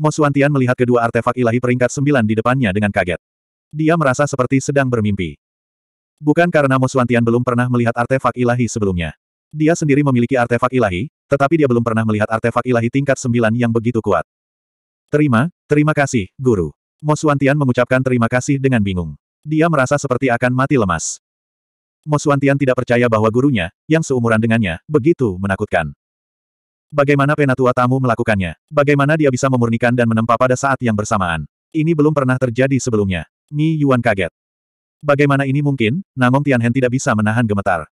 Mo Suantian melihat kedua artefak ilahi peringkat sembilan di depannya dengan kaget. Dia merasa seperti sedang bermimpi. Bukan karena Mo Suantian belum pernah melihat artefak ilahi sebelumnya. Dia sendiri memiliki artefak ilahi, tetapi dia belum pernah melihat artefak ilahi tingkat sembilan yang begitu kuat. Terima, terima kasih, Guru. Mo Suantian mengucapkan terima kasih dengan bingung. Dia merasa seperti akan mati lemas. Mo Suantian tidak percaya bahwa gurunya, yang seumuran dengannya, begitu menakutkan. Bagaimana penatua tamu melakukannya? Bagaimana dia bisa memurnikan dan menempa pada saat yang bersamaan? Ini belum pernah terjadi sebelumnya. Mi Yuan kaget. Bagaimana ini mungkin? Namong Tianhen tidak bisa menahan gemetar.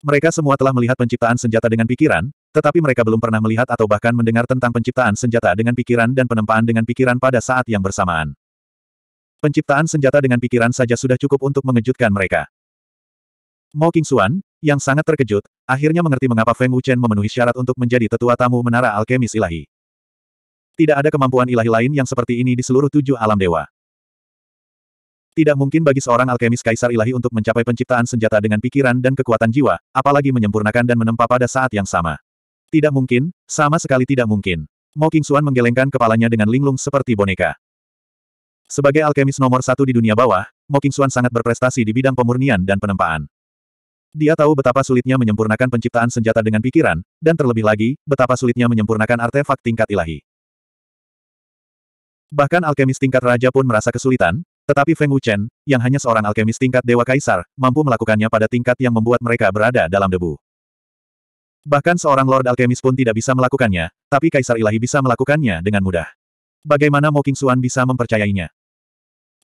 Mereka semua telah melihat penciptaan senjata dengan pikiran, tetapi mereka belum pernah melihat atau bahkan mendengar tentang penciptaan senjata dengan pikiran dan penempaan dengan pikiran pada saat yang bersamaan. Penciptaan senjata dengan pikiran saja sudah cukup untuk mengejutkan mereka. Mo Xuan, yang sangat terkejut, akhirnya mengerti mengapa Feng Wuchen memenuhi syarat untuk menjadi tetua tamu Menara Alkemis Ilahi. Tidak ada kemampuan ilahi lain yang seperti ini di seluruh tujuh alam dewa. Tidak mungkin bagi seorang alkemis kaisar ilahi untuk mencapai penciptaan senjata dengan pikiran dan kekuatan jiwa, apalagi menyempurnakan dan menempa pada saat yang sama. Tidak mungkin, sama sekali tidak mungkin. Mo Xuan menggelengkan kepalanya dengan linglung seperti boneka. Sebagai alkemis nomor satu di dunia bawah, Mo Xuan sangat berprestasi di bidang pemurnian dan penempaan. Dia tahu betapa sulitnya menyempurnakan penciptaan senjata dengan pikiran, dan terlebih lagi, betapa sulitnya menyempurnakan artefak tingkat ilahi. Bahkan alkemis tingkat raja pun merasa kesulitan, tetapi Feng Wuchen, yang hanya seorang alkemis tingkat Dewa Kaisar, mampu melakukannya pada tingkat yang membuat mereka berada dalam debu. Bahkan seorang Lord Alkemis pun tidak bisa melakukannya, tapi Kaisar Ilahi bisa melakukannya dengan mudah. Bagaimana Mo Qingxuan bisa mempercayainya?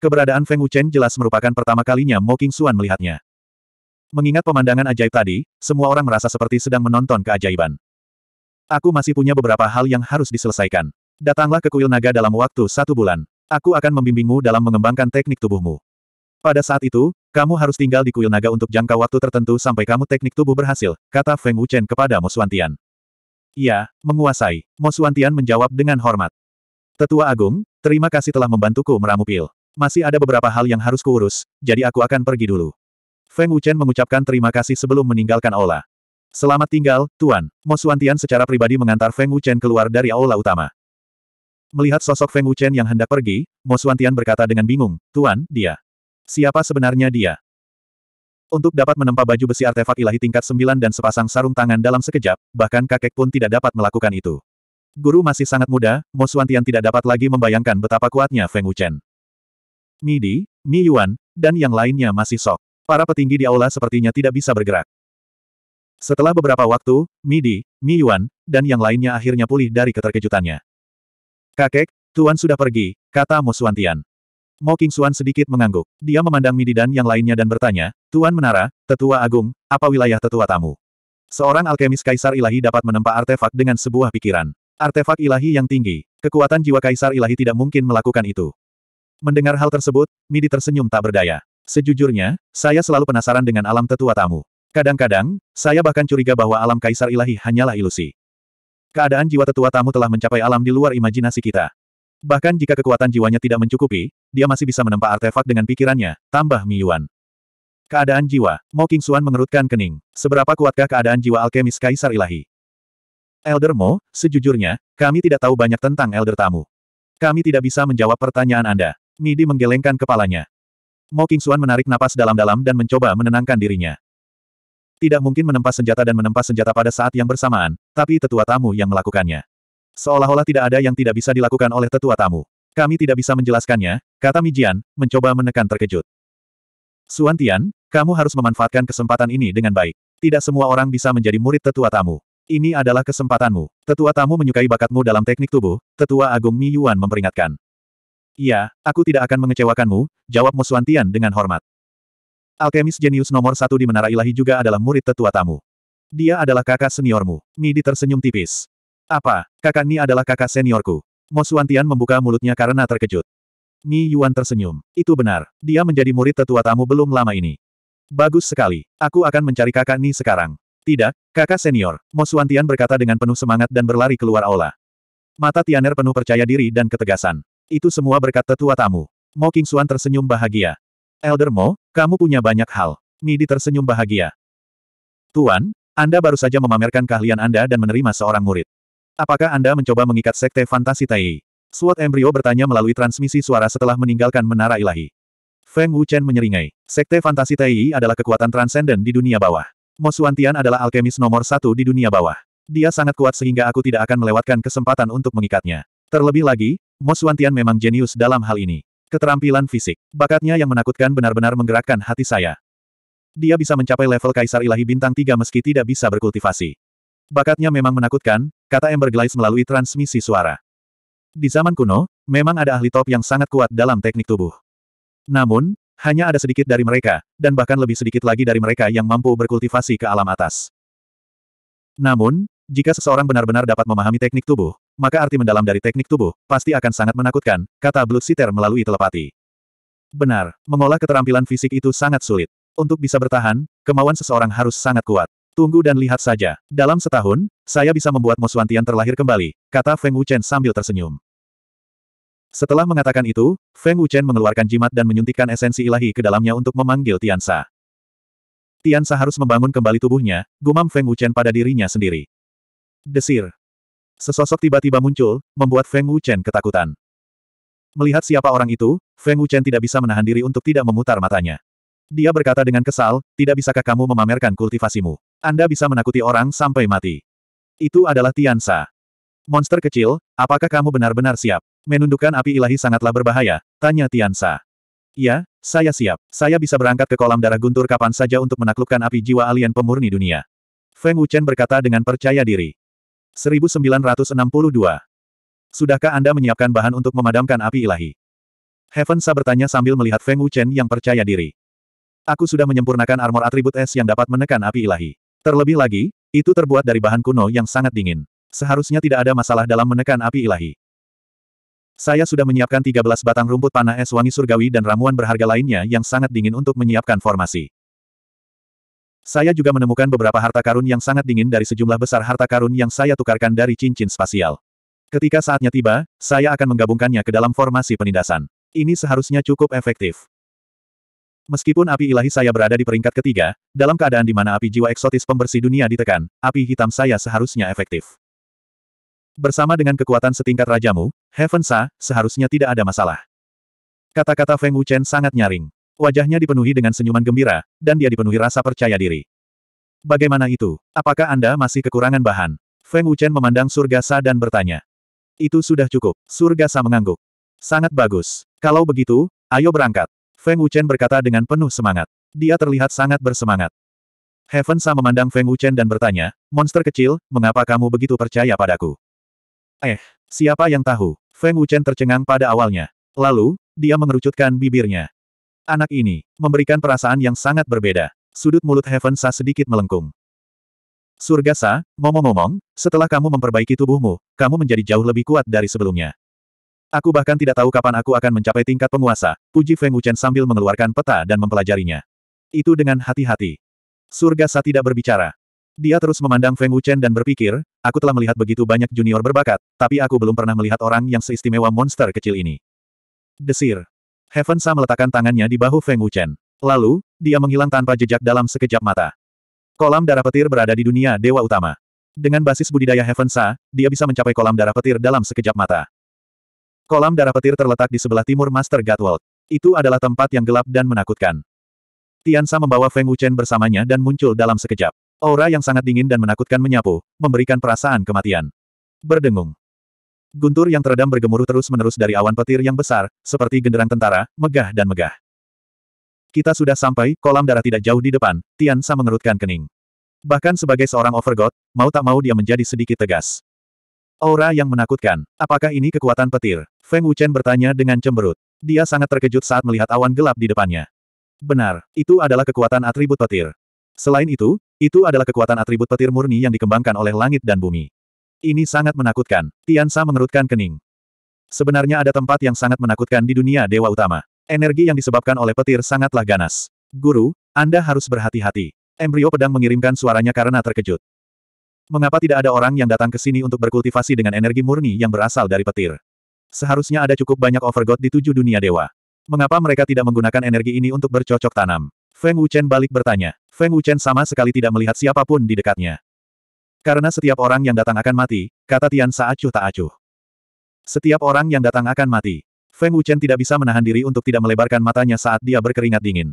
Keberadaan Feng Wuchen jelas merupakan pertama kalinya Mo Qingxuan melihatnya. Mengingat pemandangan ajaib tadi, semua orang merasa seperti sedang menonton keajaiban. Aku masih punya beberapa hal yang harus diselesaikan. Datanglah ke kuil naga dalam waktu satu bulan. Aku akan membimbingmu dalam mengembangkan teknik tubuhmu. Pada saat itu, kamu harus tinggal di kuil naga untuk jangka waktu tertentu sampai kamu teknik tubuh berhasil, kata Feng Wuchen kepada Mosuantian. Ya, menguasai. Mosuantian menjawab dengan hormat. Tetua Agung, terima kasih telah membantuku meramu pil. Masih ada beberapa hal yang harus kuurus, jadi aku akan pergi dulu. Feng Wuchen mengucapkan terima kasih sebelum meninggalkan aula. Selamat tinggal, Tuan. Mo Suantian secara pribadi mengantar Feng Wuchen keluar dari aula utama. Melihat sosok Feng Wuchen yang hendak pergi, Mo Suantian berkata dengan bingung, Tuan, dia. Siapa sebenarnya dia? Untuk dapat menempa baju besi artefak ilahi tingkat 9 dan sepasang sarung tangan dalam sekejap, bahkan kakek pun tidak dapat melakukan itu. Guru masih sangat muda, Mo Suantian tidak dapat lagi membayangkan betapa kuatnya Feng Wuchen. Midi, Mi Yuan, dan yang lainnya masih sok. Para petinggi di aula sepertinya tidak bisa bergerak. Setelah beberapa waktu, Midi, Mi Yuan, dan yang lainnya akhirnya pulih dari keterkejutannya. Kakek, Tuan sudah pergi, kata Mo Suantian. Mo King Suan sedikit mengangguk. Dia memandang Midi dan yang lainnya dan bertanya, Tuan Menara, Tetua Agung, apa wilayah Tetua Tamu? Seorang alkemis Kaisar Ilahi dapat menempa artefak dengan sebuah pikiran. Artefak Ilahi yang tinggi, kekuatan jiwa Kaisar Ilahi tidak mungkin melakukan itu. Mendengar hal tersebut, Midi tersenyum tak berdaya. Sejujurnya, saya selalu penasaran dengan alam tetua tamu. Kadang-kadang, saya bahkan curiga bahwa alam kaisar ilahi hanyalah ilusi. Keadaan jiwa tetua tamu telah mencapai alam di luar imajinasi kita. Bahkan jika kekuatan jiwanya tidak mencukupi, dia masih bisa menempa artefak dengan pikirannya, tambah Miyuan. Keadaan jiwa, Mo Suan mengerutkan kening. Seberapa kuatkah keadaan jiwa alkemis kaisar ilahi? Elder Mo, sejujurnya, kami tidak tahu banyak tentang Elder Tamu. Kami tidak bisa menjawab pertanyaan Anda. Midi menggelengkan kepalanya. Mo Xuan menarik napas dalam-dalam dan mencoba menenangkan dirinya. Tidak mungkin menempas senjata dan menempas senjata pada saat yang bersamaan, tapi tetua tamu yang melakukannya. Seolah-olah tidak ada yang tidak bisa dilakukan oleh tetua tamu. Kami tidak bisa menjelaskannya, kata Mijian, mencoba menekan terkejut. Suan Tian, kamu harus memanfaatkan kesempatan ini dengan baik. Tidak semua orang bisa menjadi murid tetua tamu. Ini adalah kesempatanmu. Tetua tamu menyukai bakatmu dalam teknik tubuh, tetua agung Mi Yuan memperingatkan. Iya, aku tidak akan mengecewakanmu, jawab Muswantian dengan hormat. Alkemis jenius nomor satu di Menara Ilahi juga adalah murid tetua tamu. Dia adalah kakak seniormu. Midi tersenyum tipis. Apa, kakak Ni adalah kakak seniorku? Muswantian membuka mulutnya karena terkejut. Mi Yuan tersenyum. Itu benar, dia menjadi murid tetua tamu belum lama ini. Bagus sekali, aku akan mencari kakak Ni sekarang. Tidak, kakak senior, Muswantian berkata dengan penuh semangat dan berlari keluar aula. Mata Tianer penuh percaya diri dan ketegasan. Itu semua berkat tetua tamu. Mo Kingsuan tersenyum bahagia. Elder Mo, kamu punya banyak hal. Midi tersenyum bahagia. Tuan, Anda baru saja memamerkan keahlian Anda dan menerima seorang murid. Apakah Anda mencoba mengikat sekte fantasi Tai? Suat Embryo bertanya melalui transmisi suara setelah meninggalkan menara ilahi. Feng Wuchen menyeringai. Sekte fantasi Tai adalah kekuatan transenden di dunia bawah. Mo Suantian adalah alkemis nomor satu di dunia bawah. Dia sangat kuat sehingga aku tidak akan melewatkan kesempatan untuk mengikatnya. Terlebih lagi, Mo Suantian memang jenius dalam hal ini. Keterampilan fisik, bakatnya yang menakutkan benar-benar menggerakkan hati saya. Dia bisa mencapai level Kaisar Ilahi Bintang 3 meski tidak bisa berkultivasi. Bakatnya memang menakutkan, kata Ember Glaze melalui transmisi suara. Di zaman kuno, memang ada ahli top yang sangat kuat dalam teknik tubuh. Namun, hanya ada sedikit dari mereka, dan bahkan lebih sedikit lagi dari mereka yang mampu berkultivasi ke alam atas. Namun, jika seseorang benar-benar dapat memahami teknik tubuh, maka arti mendalam dari teknik tubuh pasti akan sangat menakutkan, kata Blood Sitter melalui telepati. Benar, mengolah keterampilan fisik itu sangat sulit. Untuk bisa bertahan, kemauan seseorang harus sangat kuat. Tunggu dan lihat saja. Dalam setahun, saya bisa membuat Moswantian terlahir kembali, kata Feng Wuchen sambil tersenyum. Setelah mengatakan itu, Feng Wuchen mengeluarkan jimat dan menyuntikkan esensi ilahi ke dalamnya untuk memanggil Tian Tiansa harus membangun kembali tubuhnya, gumam Feng Wuchen pada dirinya sendiri. Desir. Sesosok tiba-tiba muncul, membuat Feng Wuchen ketakutan. Melihat siapa orang itu, Feng Wuchen tidak bisa menahan diri untuk tidak memutar matanya. Dia berkata dengan kesal, tidak bisakah kamu memamerkan kultivasimu? Anda bisa menakuti orang sampai mati. Itu adalah Tian Sa, Monster kecil, apakah kamu benar-benar siap? Menundukkan api ilahi sangatlah berbahaya, tanya Tian Sa. Ya, saya siap. Saya bisa berangkat ke kolam darah guntur kapan saja untuk menaklukkan api jiwa alien pemurni dunia. Feng Wuchen berkata dengan percaya diri. 1962. Sudahkah Anda menyiapkan bahan untuk memadamkan api ilahi? Heaven Sa bertanya sambil melihat Feng Wuchen yang percaya diri. Aku sudah menyempurnakan armor atribut es yang dapat menekan api ilahi. Terlebih lagi, itu terbuat dari bahan kuno yang sangat dingin. Seharusnya tidak ada masalah dalam menekan api ilahi. Saya sudah menyiapkan 13 batang rumput panah es wangi surgawi dan ramuan berharga lainnya yang sangat dingin untuk menyiapkan formasi. Saya juga menemukan beberapa harta karun yang sangat dingin dari sejumlah besar harta karun yang saya tukarkan dari cincin spasial. Ketika saatnya tiba, saya akan menggabungkannya ke dalam formasi penindasan. Ini seharusnya cukup efektif. Meskipun api ilahi saya berada di peringkat ketiga, dalam keadaan di mana api jiwa eksotis pembersih dunia ditekan, api hitam saya seharusnya efektif. Bersama dengan kekuatan setingkat rajamu, Heaven Sa, seharusnya tidak ada masalah. Kata-kata Feng Wuchen sangat nyaring. Wajahnya dipenuhi dengan senyuman gembira, dan dia dipenuhi rasa percaya diri. Bagaimana itu? Apakah Anda masih kekurangan bahan? Feng Wuchen memandang surga Sa dan bertanya. Itu sudah cukup. Surga Sa mengangguk. Sangat bagus. Kalau begitu, ayo berangkat. Feng Wuchen berkata dengan penuh semangat. Dia terlihat sangat bersemangat. Heaven Sa memandang Feng Wuchen dan bertanya, Monster kecil, mengapa kamu begitu percaya padaku? Eh, siapa yang tahu? Feng Wuchen tercengang pada awalnya. Lalu, dia mengerucutkan bibirnya. Anak ini memberikan perasaan yang sangat berbeda. Sudut mulut Heaven Sa sedikit melengkung. Surga Sa, ngomong-ngomong, setelah kamu memperbaiki tubuhmu, kamu menjadi jauh lebih kuat dari sebelumnya. Aku bahkan tidak tahu kapan aku akan mencapai tingkat penguasa, puji Feng Wuchen sambil mengeluarkan peta dan mempelajarinya. Itu dengan hati-hati. Surga Sa tidak berbicara. Dia terus memandang Feng Wuchen dan berpikir, aku telah melihat begitu banyak junior berbakat, tapi aku belum pernah melihat orang yang seistimewa monster kecil ini. Desir. Heaven Sa meletakkan tangannya di bahu Feng Wuchen. Lalu, dia menghilang tanpa jejak dalam sekejap mata. Kolam darah petir berada di dunia dewa utama. Dengan basis budidaya Heaven Sa, dia bisa mencapai kolam darah petir dalam sekejap mata. Kolam darah petir terletak di sebelah timur Master Gatwald. Itu adalah tempat yang gelap dan menakutkan. Tian Sa membawa Feng Wuchen bersamanya dan muncul dalam sekejap. Aura yang sangat dingin dan menakutkan menyapu, memberikan perasaan kematian. Berdengung. Guntur yang teredam bergemuruh terus-menerus dari awan petir yang besar, seperti genderang tentara, megah dan megah. Kita sudah sampai, kolam darah tidak jauh di depan, Tian Sa mengerutkan kening. Bahkan sebagai seorang overgod, mau tak mau dia menjadi sedikit tegas. Aura yang menakutkan. Apakah ini kekuatan petir? Feng Wuchen bertanya dengan cemberut. Dia sangat terkejut saat melihat awan gelap di depannya. Benar, itu adalah kekuatan atribut petir. Selain itu, itu adalah kekuatan atribut petir murni yang dikembangkan oleh langit dan bumi. Ini sangat menakutkan. Tiansa mengerutkan kening. Sebenarnya ada tempat yang sangat menakutkan di dunia Dewa Utama. Energi yang disebabkan oleh petir sangatlah ganas. Guru, Anda harus berhati-hati. Embrio pedang mengirimkan suaranya karena terkejut. Mengapa tidak ada orang yang datang ke sini untuk berkultivasi dengan energi murni yang berasal dari petir? Seharusnya ada cukup banyak overgod di tujuh dunia dewa. Mengapa mereka tidak menggunakan energi ini untuk bercocok tanam? Feng Wuchen balik bertanya. Feng Wuchen sama sekali tidak melihat siapapun di dekatnya. Karena setiap orang yang datang akan mati, kata Tian Sa acuh tak acuh. Setiap orang yang datang akan mati. Feng Wuchen tidak bisa menahan diri untuk tidak melebarkan matanya saat dia berkeringat dingin.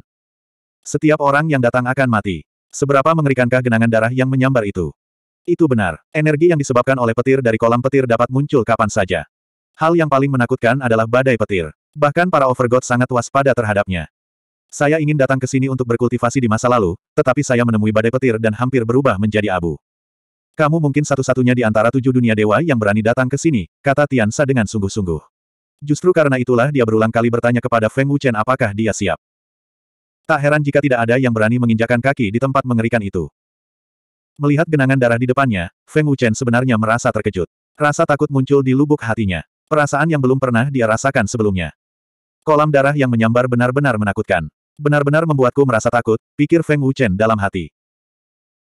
Setiap orang yang datang akan mati. Seberapa mengerikankah genangan darah yang menyambar itu? Itu benar. Energi yang disebabkan oleh petir dari kolam petir dapat muncul kapan saja. Hal yang paling menakutkan adalah badai petir. Bahkan para overgod sangat waspada terhadapnya. Saya ingin datang ke sini untuk berkultivasi di masa lalu, tetapi saya menemui badai petir dan hampir berubah menjadi abu. Kamu mungkin satu-satunya di antara tujuh dunia dewa yang berani datang ke sini, kata Tian Sa dengan sungguh-sungguh. Justru karena itulah dia berulang kali bertanya kepada Feng Wuchen apakah dia siap. Tak heran jika tidak ada yang berani menginjakan kaki di tempat mengerikan itu. Melihat genangan darah di depannya, Feng Wuchen sebenarnya merasa terkejut. Rasa takut muncul di lubuk hatinya. Perasaan yang belum pernah dia rasakan sebelumnya. Kolam darah yang menyambar benar-benar menakutkan. Benar-benar membuatku merasa takut, pikir Feng Wuchen dalam hati.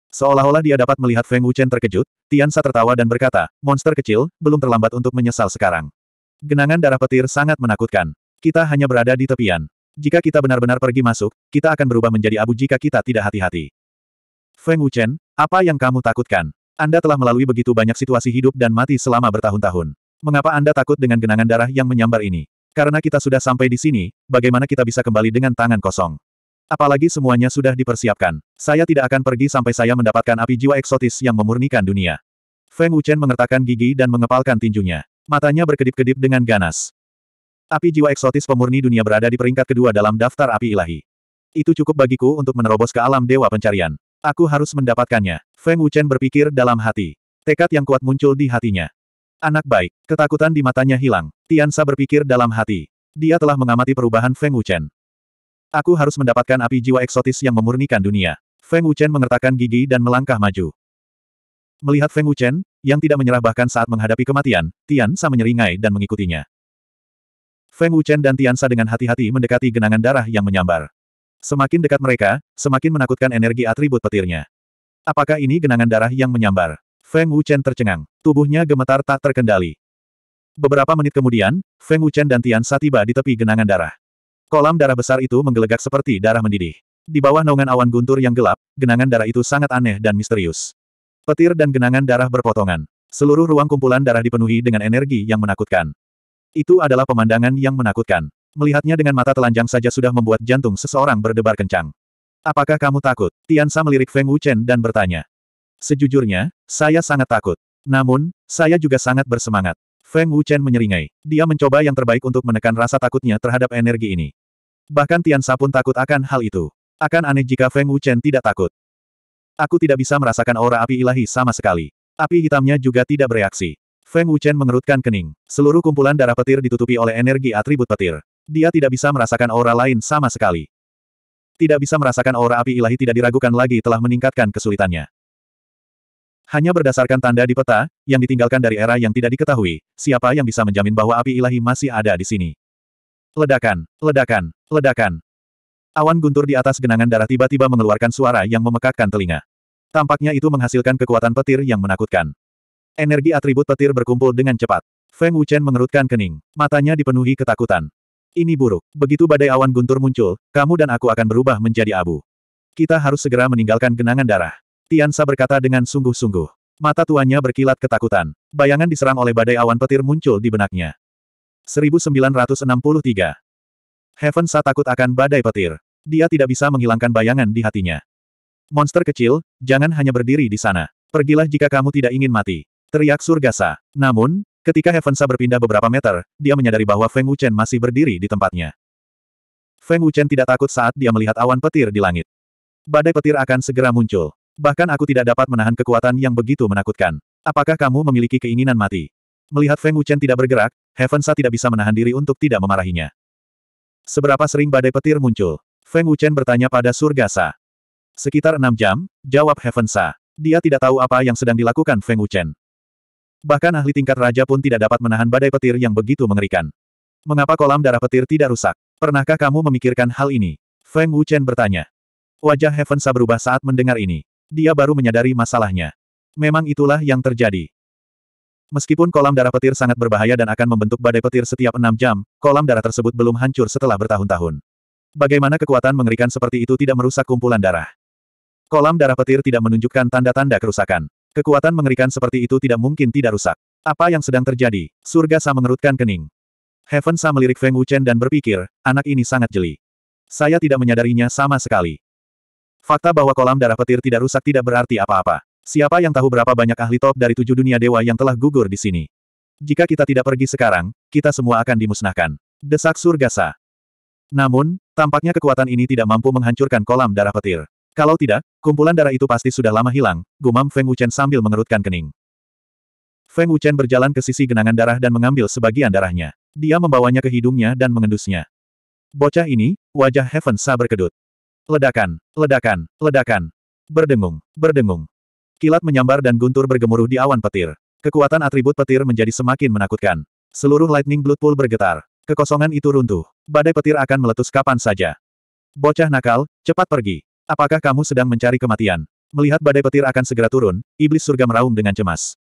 Seolah-olah dia dapat melihat Feng Wuchen terkejut, Tian Tiansa tertawa dan berkata, monster kecil, belum terlambat untuk menyesal sekarang. Genangan darah petir sangat menakutkan. Kita hanya berada di tepian. Jika kita benar-benar pergi masuk, kita akan berubah menjadi abu jika kita tidak hati-hati. Feng Wuchen, apa yang kamu takutkan? Anda telah melalui begitu banyak situasi hidup dan mati selama bertahun-tahun. Mengapa Anda takut dengan genangan darah yang menyambar ini? Karena kita sudah sampai di sini, bagaimana kita bisa kembali dengan tangan kosong? Apalagi semuanya sudah dipersiapkan. Saya tidak akan pergi sampai saya mendapatkan api jiwa eksotis yang memurnikan dunia. Feng Wuchen mengertakkan gigi dan mengepalkan tinjunya. Matanya berkedip-kedip dengan ganas. Api jiwa eksotis pemurni dunia berada di peringkat kedua dalam daftar api ilahi. Itu cukup bagiku untuk menerobos ke alam dewa pencarian. Aku harus mendapatkannya. Feng Wuchen berpikir dalam hati. Tekad yang kuat muncul di hatinya. Anak baik, ketakutan di matanya hilang. Tian Sa berpikir dalam hati. Dia telah mengamati perubahan Feng Wuchen. Aku harus mendapatkan api jiwa eksotis yang memurnikan dunia. Feng Wuchen mengertakkan gigi dan melangkah maju. Melihat Feng Wuchen, yang tidak menyerah bahkan saat menghadapi kematian, Tian Sa menyeringai dan mengikutinya. Feng Wuchen dan Tian Sa dengan hati-hati mendekati genangan darah yang menyambar. Semakin dekat mereka, semakin menakutkan energi atribut petirnya. Apakah ini genangan darah yang menyambar? Feng Wuchen tercengang. Tubuhnya gemetar tak terkendali. Beberapa menit kemudian, Feng Wuchen dan Tian Sa tiba di tepi genangan darah. Kolam darah besar itu menggelegak seperti darah mendidih. Di bawah naungan awan guntur yang gelap, genangan darah itu sangat aneh dan misterius. Petir dan genangan darah berpotongan. Seluruh ruang kumpulan darah dipenuhi dengan energi yang menakutkan. Itu adalah pemandangan yang menakutkan. Melihatnya dengan mata telanjang saja sudah membuat jantung seseorang berdebar kencang. Apakah kamu takut? Tian Sa melirik Feng Wuchen dan bertanya. Sejujurnya, saya sangat takut. Namun, saya juga sangat bersemangat. Feng Wuchen menyeringai. Dia mencoba yang terbaik untuk menekan rasa takutnya terhadap energi ini. Bahkan Tian Sa pun takut akan hal itu. Akan aneh jika Feng Wuchen tidak takut. Aku tidak bisa merasakan aura api ilahi sama sekali. Api hitamnya juga tidak bereaksi. Feng Wuchen mengerutkan kening. Seluruh kumpulan darah petir ditutupi oleh energi atribut petir. Dia tidak bisa merasakan aura lain sama sekali. Tidak bisa merasakan aura api ilahi tidak diragukan lagi telah meningkatkan kesulitannya. Hanya berdasarkan tanda di peta, yang ditinggalkan dari era yang tidak diketahui, siapa yang bisa menjamin bahwa api ilahi masih ada di sini? Ledakan, ledakan, ledakan. Awan guntur di atas genangan darah tiba-tiba mengeluarkan suara yang memekakkan telinga. Tampaknya itu menghasilkan kekuatan petir yang menakutkan. Energi atribut petir berkumpul dengan cepat. Feng Wuchen mengerutkan kening. Matanya dipenuhi ketakutan. Ini buruk. Begitu badai awan guntur muncul, kamu dan aku akan berubah menjadi abu. Kita harus segera meninggalkan genangan darah. Tiansa berkata dengan sungguh-sungguh. Mata tuannya berkilat ketakutan. Bayangan diserang oleh badai awan petir muncul di benaknya. 1963. Heaven Sa takut akan badai petir. Dia tidak bisa menghilangkan bayangan di hatinya. Monster kecil, jangan hanya berdiri di sana. Pergilah jika kamu tidak ingin mati. Teriak Surga Sa. Namun, ketika Heaven Sa berpindah beberapa meter, dia menyadari bahwa Feng Wuchen masih berdiri di tempatnya. Feng Wuchen tidak takut saat dia melihat awan petir di langit. Badai petir akan segera muncul. Bahkan aku tidak dapat menahan kekuatan yang begitu menakutkan. Apakah kamu memiliki keinginan mati? Melihat Feng Wuchen tidak bergerak, Heaven Sa tidak bisa menahan diri untuk tidak memarahinya. Seberapa sering badai petir muncul? Feng Wuchen bertanya pada Surga Sa. Sekitar enam jam, jawab Heaven Sa. Dia tidak tahu apa yang sedang dilakukan Feng Wuchen. Bahkan ahli tingkat raja pun tidak dapat menahan badai petir yang begitu mengerikan. Mengapa kolam darah petir tidak rusak? Pernahkah kamu memikirkan hal ini? Feng Wuchen bertanya. Wajah Heaven Sa berubah saat mendengar ini dia baru menyadari masalahnya. Memang itulah yang terjadi. Meskipun kolam darah petir sangat berbahaya dan akan membentuk badai petir setiap enam jam, kolam darah tersebut belum hancur setelah bertahun-tahun. Bagaimana kekuatan mengerikan seperti itu tidak merusak kumpulan darah? Kolam darah petir tidak menunjukkan tanda-tanda kerusakan. Kekuatan mengerikan seperti itu tidak mungkin tidak rusak. Apa yang sedang terjadi? Surga Sa mengerutkan kening. Heaven Sa melirik Feng Wuchen dan berpikir, anak ini sangat jeli. Saya tidak menyadarinya sama sekali. Fakta bahwa kolam darah petir tidak rusak tidak berarti apa-apa. Siapa yang tahu berapa banyak ahli top dari tujuh dunia dewa yang telah gugur di sini? Jika kita tidak pergi sekarang, kita semua akan dimusnahkan. Desak surgasa. Namun, tampaknya kekuatan ini tidak mampu menghancurkan kolam darah petir. Kalau tidak, kumpulan darah itu pasti sudah lama hilang, gumam Feng Wuchen sambil mengerutkan kening. Feng Wuchen berjalan ke sisi genangan darah dan mengambil sebagian darahnya. Dia membawanya ke hidungnya dan mengendusnya. Bocah ini, wajah Heaven Sa berkedut. Ledakan, ledakan, ledakan. Berdengung, berdengung. Kilat menyambar dan guntur bergemuruh di awan petir. Kekuatan atribut petir menjadi semakin menakutkan. Seluruh Lightning Blood Pool bergetar. Kekosongan itu runtuh. Badai petir akan meletus kapan saja. Bocah nakal, cepat pergi. Apakah kamu sedang mencari kematian? Melihat badai petir akan segera turun, iblis surga meraung dengan cemas.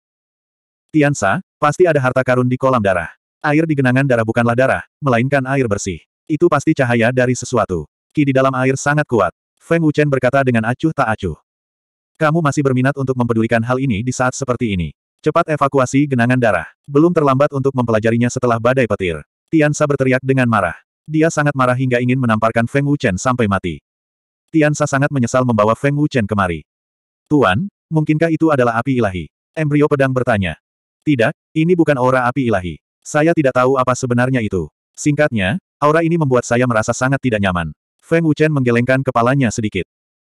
Tiansa, pasti ada harta karun di kolam darah. Air di genangan darah bukanlah darah, melainkan air bersih. Itu pasti cahaya dari sesuatu. Ki di dalam air sangat kuat. Feng Wuchen berkata dengan acuh tak acuh. Kamu masih berminat untuk mempedulikan hal ini di saat seperti ini. Cepat evakuasi genangan darah. Belum terlambat untuk mempelajarinya setelah badai petir. Tian Sa berteriak dengan marah. Dia sangat marah hingga ingin menamparkan Feng Wuchen sampai mati. Tian Sa sangat menyesal membawa Feng Wuchen kemari. Tuan, mungkinkah itu adalah api ilahi? Embrio pedang bertanya. Tidak, ini bukan aura api ilahi. Saya tidak tahu apa sebenarnya itu. Singkatnya, aura ini membuat saya merasa sangat tidak nyaman. Feng Wuchen menggelengkan kepalanya sedikit.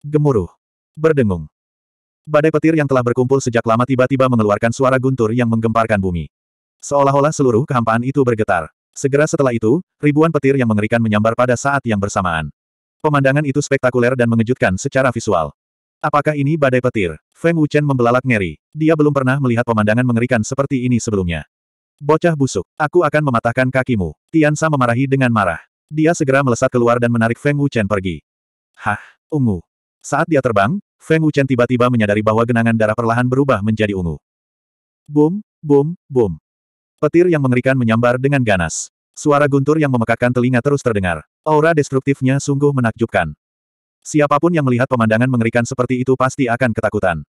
Gemuruh. Berdengung. Badai petir yang telah berkumpul sejak lama tiba-tiba mengeluarkan suara guntur yang menggemparkan bumi. Seolah-olah seluruh kehampaan itu bergetar. Segera setelah itu, ribuan petir yang mengerikan menyambar pada saat yang bersamaan. Pemandangan itu spektakuler dan mengejutkan secara visual. Apakah ini badai petir? Feng Wuchen membelalak ngeri. Dia belum pernah melihat pemandangan mengerikan seperti ini sebelumnya. Bocah busuk, aku akan mematahkan kakimu. Tian Sa memarahi dengan marah. Dia segera melesat keluar dan menarik Feng Wuchen pergi. Hah, ungu. Saat dia terbang, Feng Wuchen tiba-tiba menyadari bahwa genangan darah perlahan berubah menjadi ungu. Boom, boom, boom. Petir yang mengerikan menyambar dengan ganas. Suara guntur yang memekakkan telinga terus terdengar. Aura destruktifnya sungguh menakjubkan. Siapapun yang melihat pemandangan mengerikan seperti itu pasti akan ketakutan.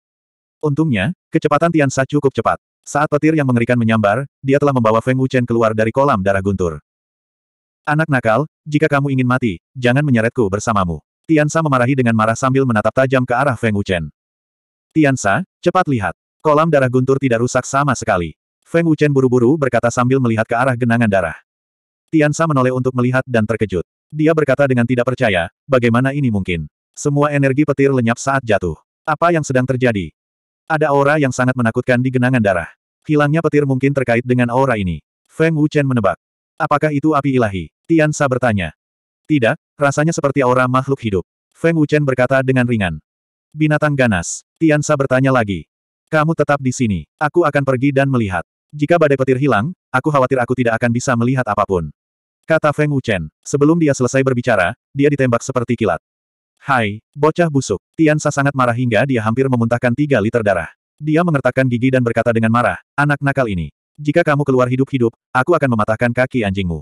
Untungnya, kecepatan Tian Sa cukup cepat. Saat petir yang mengerikan menyambar, dia telah membawa Feng Wuchen keluar dari kolam darah guntur. Anak nakal, jika kamu ingin mati, jangan menyeretku bersamamu. Tiansa memarahi dengan marah sambil menatap tajam ke arah Feng Wuchen. Tiansa, cepat lihat. Kolam darah guntur tidak rusak sama sekali. Feng Wuchen buru-buru berkata sambil melihat ke arah genangan darah. Tiansa menoleh untuk melihat dan terkejut. Dia berkata dengan tidak percaya, bagaimana ini mungkin? Semua energi petir lenyap saat jatuh. Apa yang sedang terjadi? Ada aura yang sangat menakutkan di genangan darah. Hilangnya petir mungkin terkait dengan aura ini. Feng Wuchen menebak. Apakah itu api ilahi? Tian Sa bertanya. Tidak, rasanya seperti aura makhluk hidup. Feng Wuchen berkata dengan ringan. Binatang ganas. Tian Sa bertanya lagi. Kamu tetap di sini. Aku akan pergi dan melihat. Jika badai petir hilang, aku khawatir aku tidak akan bisa melihat apapun. Kata Feng Wuchen. Sebelum dia selesai berbicara, dia ditembak seperti kilat. Hai, bocah busuk. Tian Sa sangat marah hingga dia hampir memuntahkan tiga liter darah. Dia mengertakkan gigi dan berkata dengan marah, anak nakal ini. Jika kamu keluar hidup-hidup, aku akan mematahkan kaki anjingmu.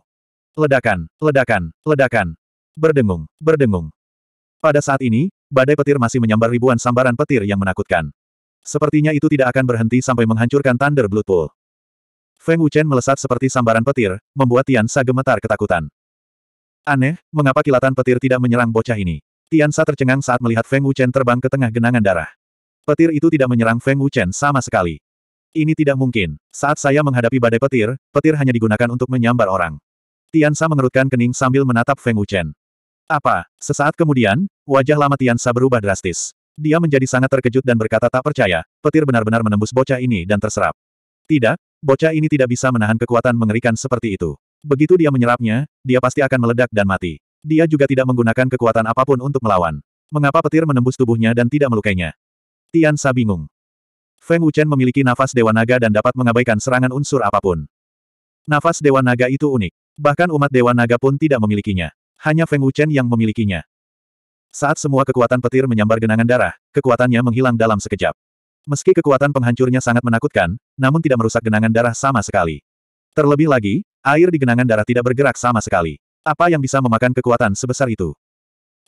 Ledakan, ledakan, ledakan. Berdengung, berdengung. Pada saat ini, badai petir masih menyambar ribuan sambaran petir yang menakutkan. Sepertinya itu tidak akan berhenti sampai menghancurkan Thunder Blood Pool. Feng Wuchen melesat seperti sambaran petir, membuat Tian Sa gemetar ketakutan. Aneh, mengapa kilatan petir tidak menyerang bocah ini? Tian Sa tercengang saat melihat Feng Wuchen terbang ke tengah genangan darah. Petir itu tidak menyerang Feng Wuchen sama sekali. Ini tidak mungkin. Saat saya menghadapi badai petir, petir hanya digunakan untuk menyambar orang. Tiansa mengerutkan kening sambil menatap Feng Wuchen. Apa? Sesaat kemudian, wajah lama Tiansa berubah drastis. Dia menjadi sangat terkejut dan berkata tak percaya, petir benar-benar menembus bocah ini dan terserap. Tidak, bocah ini tidak bisa menahan kekuatan mengerikan seperti itu. Begitu dia menyerapnya, dia pasti akan meledak dan mati. Dia juga tidak menggunakan kekuatan apapun untuk melawan. Mengapa petir menembus tubuhnya dan tidak melukainya? Tiansa bingung. Feng Wuchen memiliki nafas Dewa Naga dan dapat mengabaikan serangan unsur apapun. Nafas Dewa Naga itu unik. Bahkan umat Dewa Naga pun tidak memilikinya. Hanya Feng Wuchen yang memilikinya. Saat semua kekuatan petir menyambar genangan darah, kekuatannya menghilang dalam sekejap. Meski kekuatan penghancurnya sangat menakutkan, namun tidak merusak genangan darah sama sekali. Terlebih lagi, air di genangan darah tidak bergerak sama sekali. Apa yang bisa memakan kekuatan sebesar itu?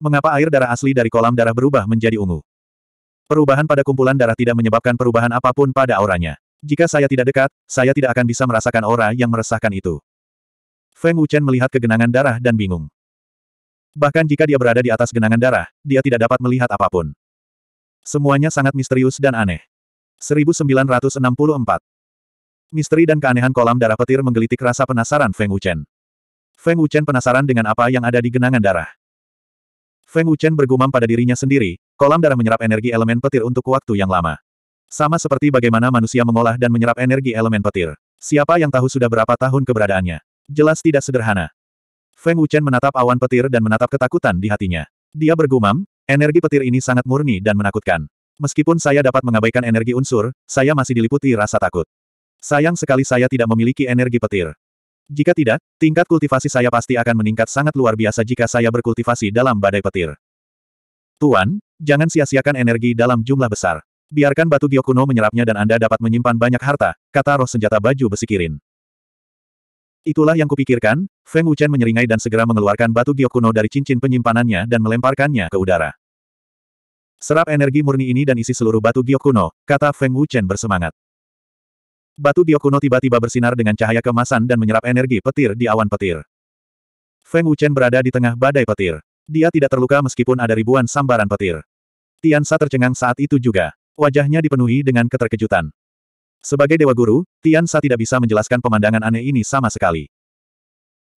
Mengapa air darah asli dari kolam darah berubah menjadi ungu? Perubahan pada kumpulan darah tidak menyebabkan perubahan apapun pada auranya. Jika saya tidak dekat, saya tidak akan bisa merasakan aura yang meresahkan itu. Feng Wuchen melihat kegenangan darah dan bingung. Bahkan jika dia berada di atas genangan darah, dia tidak dapat melihat apapun. Semuanya sangat misterius dan aneh. 1964 Misteri dan keanehan kolam darah petir menggelitik rasa penasaran Feng Wuchen. Feng Wuchen penasaran dengan apa yang ada di genangan darah. Feng Wuchen bergumam pada dirinya sendiri, kolam darah menyerap energi elemen petir untuk waktu yang lama. Sama seperti bagaimana manusia mengolah dan menyerap energi elemen petir. Siapa yang tahu sudah berapa tahun keberadaannya? Jelas tidak sederhana. Feng Wuchen menatap awan petir dan menatap ketakutan di hatinya. Dia bergumam, energi petir ini sangat murni dan menakutkan. Meskipun saya dapat mengabaikan energi unsur, saya masih diliputi rasa takut. Sayang sekali saya tidak memiliki energi petir. Jika tidak, tingkat kultivasi saya pasti akan meningkat sangat luar biasa jika saya berkultivasi dalam badai petir. Tuan, jangan sia-siakan energi dalam jumlah besar. Biarkan batu Gyokuno menyerapnya dan Anda dapat menyimpan banyak harta, kata roh senjata baju besi kirin. Itulah yang kupikirkan, Feng Wuchen menyeringai dan segera mengeluarkan batu Gyokuno dari cincin penyimpanannya dan melemparkannya ke udara. Serap energi murni ini dan isi seluruh batu Gyokuno, kata Feng Wuchen bersemangat. Batu Byokuno tiba-tiba bersinar dengan cahaya kemasan dan menyerap energi petir di awan petir. Feng Wuchen berada di tengah badai petir. Dia tidak terluka meskipun ada ribuan sambaran petir. Tian Tiansa tercengang saat itu juga. Wajahnya dipenuhi dengan keterkejutan. Sebagai Dewa Guru, Tian Tiansa tidak bisa menjelaskan pemandangan aneh ini sama sekali.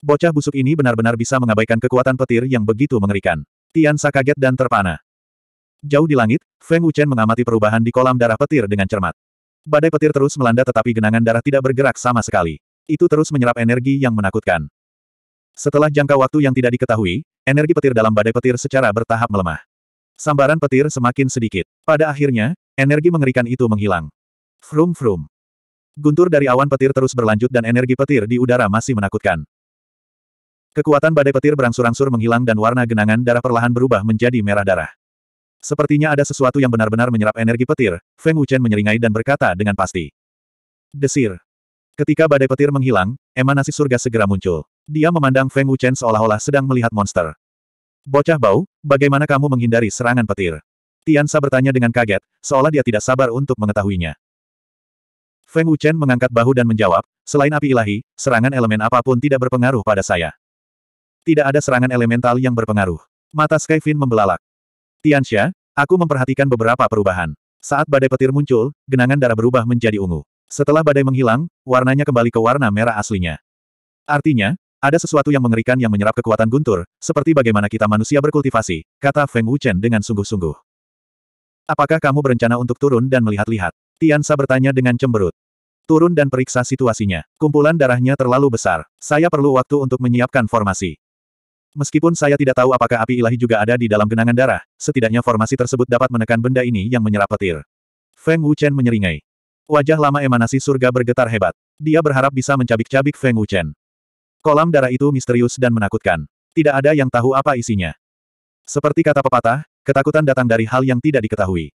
Bocah busuk ini benar-benar bisa mengabaikan kekuatan petir yang begitu mengerikan. Tian Tiansa kaget dan terpana. Jauh di langit, Feng Wuchen mengamati perubahan di kolam darah petir dengan cermat. Badai petir terus melanda tetapi genangan darah tidak bergerak sama sekali. Itu terus menyerap energi yang menakutkan. Setelah jangka waktu yang tidak diketahui, energi petir dalam badai petir secara bertahap melemah. Sambaran petir semakin sedikit. Pada akhirnya, energi mengerikan itu menghilang. Frum frum. Guntur dari awan petir terus berlanjut dan energi petir di udara masih menakutkan. Kekuatan badai petir berangsur-angsur menghilang dan warna genangan darah perlahan berubah menjadi merah darah. Sepertinya ada sesuatu yang benar-benar menyerap energi petir, Feng Wuchen menyeringai dan berkata dengan pasti. Desir. Ketika badai petir menghilang, emanasi surga segera muncul. Dia memandang Feng Wuchen seolah-olah sedang melihat monster. Bocah bau, bagaimana kamu menghindari serangan petir? Tian Sa bertanya dengan kaget, seolah dia tidak sabar untuk mengetahuinya. Feng Wuchen mengangkat bahu dan menjawab, selain api ilahi, serangan elemen apapun tidak berpengaruh pada saya. Tidak ada serangan elemental yang berpengaruh. Mata Skyfin membelalak. Tiansha, aku memperhatikan beberapa perubahan. Saat badai petir muncul, genangan darah berubah menjadi ungu. Setelah badai menghilang, warnanya kembali ke warna merah aslinya. Artinya, ada sesuatu yang mengerikan yang menyerap kekuatan guntur, seperti bagaimana kita manusia berkultivasi, kata Feng Wuchen dengan sungguh-sungguh. Apakah kamu berencana untuk turun dan melihat-lihat? Tiansa bertanya dengan cemberut. Turun dan periksa situasinya. Kumpulan darahnya terlalu besar. Saya perlu waktu untuk menyiapkan formasi. Meskipun saya tidak tahu apakah api ilahi juga ada di dalam genangan darah, setidaknya formasi tersebut dapat menekan benda ini yang menyerap petir. Feng Wuchen menyeringai. Wajah lama emanasi surga bergetar hebat. Dia berharap bisa mencabik-cabik Feng Wuchen. Kolam darah itu misterius dan menakutkan. Tidak ada yang tahu apa isinya. Seperti kata pepatah, ketakutan datang dari hal yang tidak diketahui.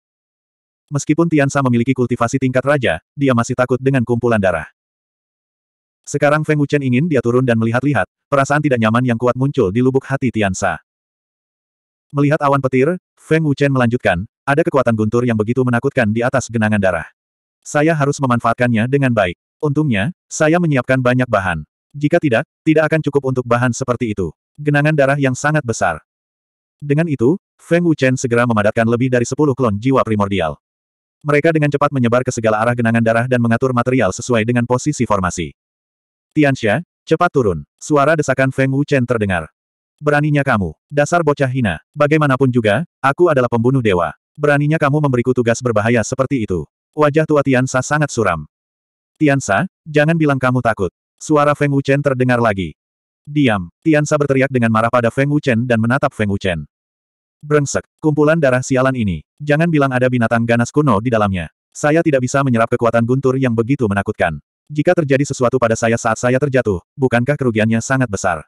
Meskipun Tiansa memiliki kultivasi tingkat raja, dia masih takut dengan kumpulan darah. Sekarang Feng Wuchen ingin dia turun dan melihat-lihat, perasaan tidak nyaman yang kuat muncul di lubuk hati Tian Tiansa. Melihat awan petir, Feng Wuchen melanjutkan, ada kekuatan guntur yang begitu menakutkan di atas genangan darah. Saya harus memanfaatkannya dengan baik. Untungnya, saya menyiapkan banyak bahan. Jika tidak, tidak akan cukup untuk bahan seperti itu. Genangan darah yang sangat besar. Dengan itu, Feng Wuchen segera memadatkan lebih dari 10 klon jiwa primordial. Mereka dengan cepat menyebar ke segala arah genangan darah dan mengatur material sesuai dengan posisi formasi. Tianxia, cepat turun. Suara desakan Feng Wuchen terdengar. Beraninya kamu, dasar bocah hina. Bagaimanapun juga, aku adalah pembunuh dewa. Beraninya kamu memberiku tugas berbahaya seperti itu. Wajah tua Tiansa sangat suram. Tiansa, jangan bilang kamu takut. Suara Feng Wuchen terdengar lagi. Diam, Tiansa berteriak dengan marah pada Feng Wuchen dan menatap Feng Wuchen. Brengsek, kumpulan darah sialan ini. Jangan bilang ada binatang ganas kuno di dalamnya. Saya tidak bisa menyerap kekuatan guntur yang begitu menakutkan. Jika terjadi sesuatu pada saya saat saya terjatuh, bukankah kerugiannya sangat besar?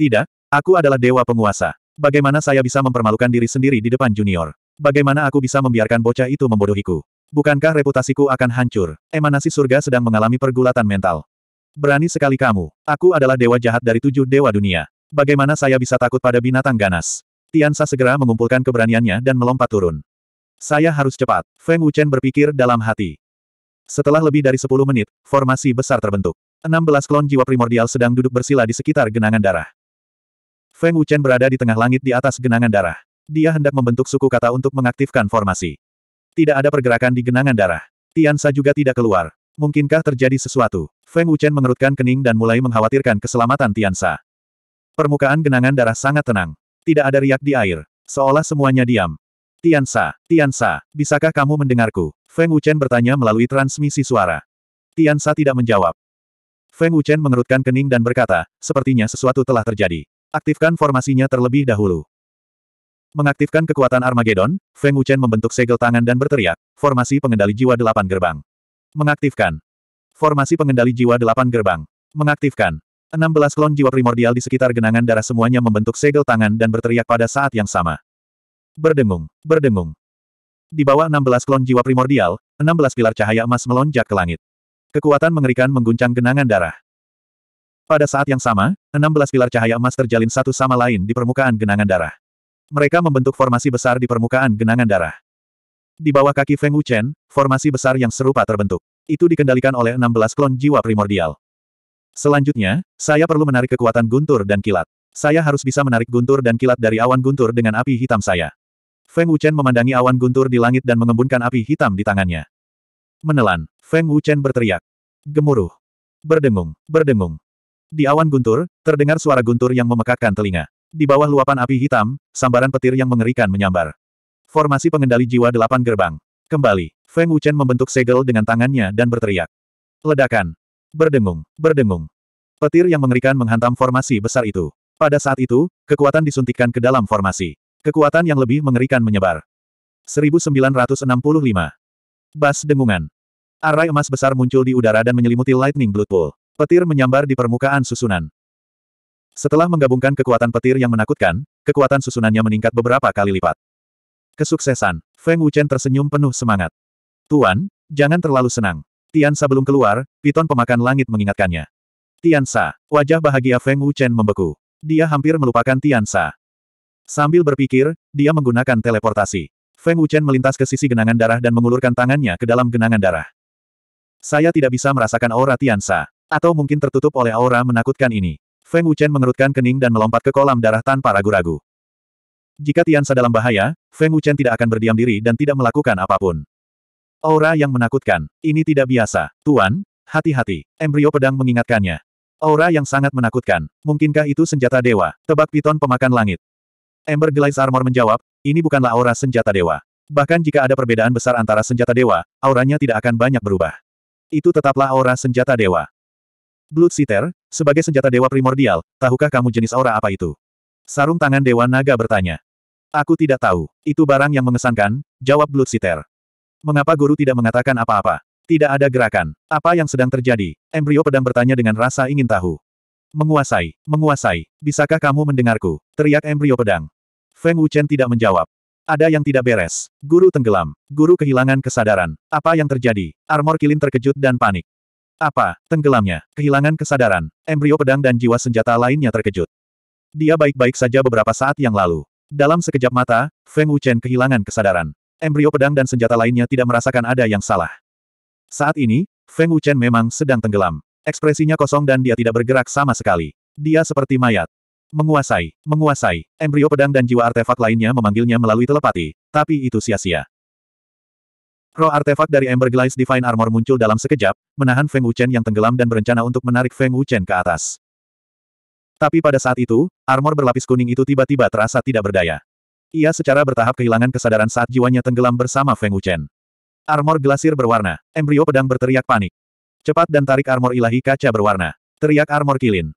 Tidak, aku adalah dewa penguasa. Bagaimana saya bisa mempermalukan diri sendiri di depan junior? Bagaimana aku bisa membiarkan bocah itu membodohiku? Bukankah reputasiku akan hancur? Emanasi surga sedang mengalami pergulatan mental. Berani sekali kamu. Aku adalah dewa jahat dari tujuh dewa dunia. Bagaimana saya bisa takut pada binatang ganas? Tiansa segera mengumpulkan keberaniannya dan melompat turun. Saya harus cepat. Feng Wuchen berpikir dalam hati. Setelah lebih dari 10 menit, formasi besar terbentuk. 16 klon jiwa primordial sedang duduk bersila di sekitar genangan darah. Feng Wuchen berada di tengah langit di atas genangan darah. Dia hendak membentuk suku kata untuk mengaktifkan formasi. Tidak ada pergerakan di genangan darah. Tian Sa juga tidak keluar. Mungkinkah terjadi sesuatu? Feng Wuchen mengerutkan kening dan mulai mengkhawatirkan keselamatan Tian Sa. Permukaan genangan darah sangat tenang. Tidak ada riak di air. Seolah semuanya diam. Tian Tiansa, Tiansa, bisakah kamu mendengarku? Feng Wuchen bertanya melalui transmisi suara. Tian Sa tidak menjawab. Feng Wuchen mengerutkan kening dan berkata, sepertinya sesuatu telah terjadi. Aktifkan formasinya terlebih dahulu. Mengaktifkan kekuatan Armageddon, Feng Wuchen membentuk segel tangan dan berteriak, formasi pengendali jiwa delapan gerbang. Mengaktifkan. Formasi pengendali jiwa delapan gerbang. Mengaktifkan. 16 klon jiwa primordial di sekitar genangan darah semuanya membentuk segel tangan dan berteriak pada saat yang sama. Berdengung, berdengung. Di bawah 16 klon jiwa primordial, 16 pilar cahaya emas melonjak ke langit. Kekuatan mengerikan mengguncang genangan darah. Pada saat yang sama, 16 pilar cahaya emas terjalin satu sama lain di permukaan genangan darah. Mereka membentuk formasi besar di permukaan genangan darah. Di bawah kaki Feng Wuchen, formasi besar yang serupa terbentuk. Itu dikendalikan oleh 16 klon jiwa primordial. Selanjutnya, saya perlu menarik kekuatan guntur dan kilat. Saya harus bisa menarik guntur dan kilat dari awan guntur dengan api hitam saya. Feng Wuchen memandangi awan guntur di langit dan mengembunkan api hitam di tangannya. Menelan, Feng Wuchen berteriak. Gemuruh. Berdengung, berdengung. Di awan guntur, terdengar suara guntur yang memekakkan telinga. Di bawah luapan api hitam, sambaran petir yang mengerikan menyambar. Formasi pengendali jiwa delapan gerbang. Kembali, Feng Wuchen membentuk segel dengan tangannya dan berteriak. Ledakan. Berdengung, berdengung. Petir yang mengerikan menghantam formasi besar itu. Pada saat itu, kekuatan disuntikkan ke dalam formasi. Kekuatan yang lebih mengerikan menyebar. 1965. Bas dengungan. Array emas besar muncul di udara dan menyelimuti Lightning Blood Pool. Petir menyambar di permukaan susunan. Setelah menggabungkan kekuatan petir yang menakutkan, kekuatan susunannya meningkat beberapa kali lipat. Kesuksesan, Feng Wuchen tersenyum penuh semangat. Tuan, jangan terlalu senang. Tiansa belum keluar, piton pemakan langit mengingatkannya. Tian Sa. wajah bahagia Feng Wuchen membeku. Dia hampir melupakan Tian Sa. Sambil berpikir, dia menggunakan teleportasi. Feng Wuchen melintas ke sisi genangan darah dan mengulurkan tangannya ke dalam genangan darah. Saya tidak bisa merasakan aura Tiansa. Atau mungkin tertutup oleh aura menakutkan ini. Feng Wuchen mengerutkan kening dan melompat ke kolam darah tanpa ragu-ragu. Jika Tiansa dalam bahaya, Feng Wuchen tidak akan berdiam diri dan tidak melakukan apapun. Aura yang menakutkan. Ini tidak biasa. Tuan, hati-hati. Embrio pedang mengingatkannya. Aura yang sangat menakutkan. Mungkinkah itu senjata dewa? Tebak piton pemakan langit. Ember Glaze Armor menjawab, ini bukanlah aura senjata dewa. Bahkan jika ada perbedaan besar antara senjata dewa, auranya tidak akan banyak berubah. Itu tetaplah aura senjata dewa. Blood Sitter, sebagai senjata dewa primordial, tahukah kamu jenis aura apa itu? Sarung tangan Dewa Naga bertanya. Aku tidak tahu. Itu barang yang mengesankan, jawab Blood Sitter. Mengapa guru tidak mengatakan apa-apa? Tidak ada gerakan. Apa yang sedang terjadi? Embrio pedang bertanya dengan rasa ingin tahu. Menguasai, menguasai. Bisakah kamu mendengarku? Teriak embrio pedang. Feng Wuchen tidak menjawab. Ada yang tidak beres. Guru tenggelam. Guru kehilangan kesadaran. Apa yang terjadi? Armor Kilin terkejut dan panik. Apa? Tenggelamnya. Kehilangan kesadaran. Embrio pedang dan jiwa senjata lainnya terkejut. Dia baik-baik saja beberapa saat yang lalu. Dalam sekejap mata, Feng Wuchen kehilangan kesadaran. Embrio pedang dan senjata lainnya tidak merasakan ada yang salah. Saat ini, Feng Wuchen memang sedang tenggelam. Ekspresinya kosong dan dia tidak bergerak sama sekali. Dia seperti mayat. Menguasai, menguasai, embrio pedang dan jiwa artefak lainnya memanggilnya melalui telepati, tapi itu sia-sia. Roh artefak dari Ember Glaze Divine Armor muncul dalam sekejap, menahan Feng Wuchen yang tenggelam dan berencana untuk menarik Feng Wuchen ke atas. Tapi pada saat itu, armor berlapis kuning itu tiba-tiba terasa tidak berdaya. Ia secara bertahap kehilangan kesadaran saat jiwanya tenggelam bersama Feng Wuchen. Armor glasir berwarna, embrio pedang berteriak panik. Cepat dan tarik armor ilahi kaca berwarna. Teriak armor kilin.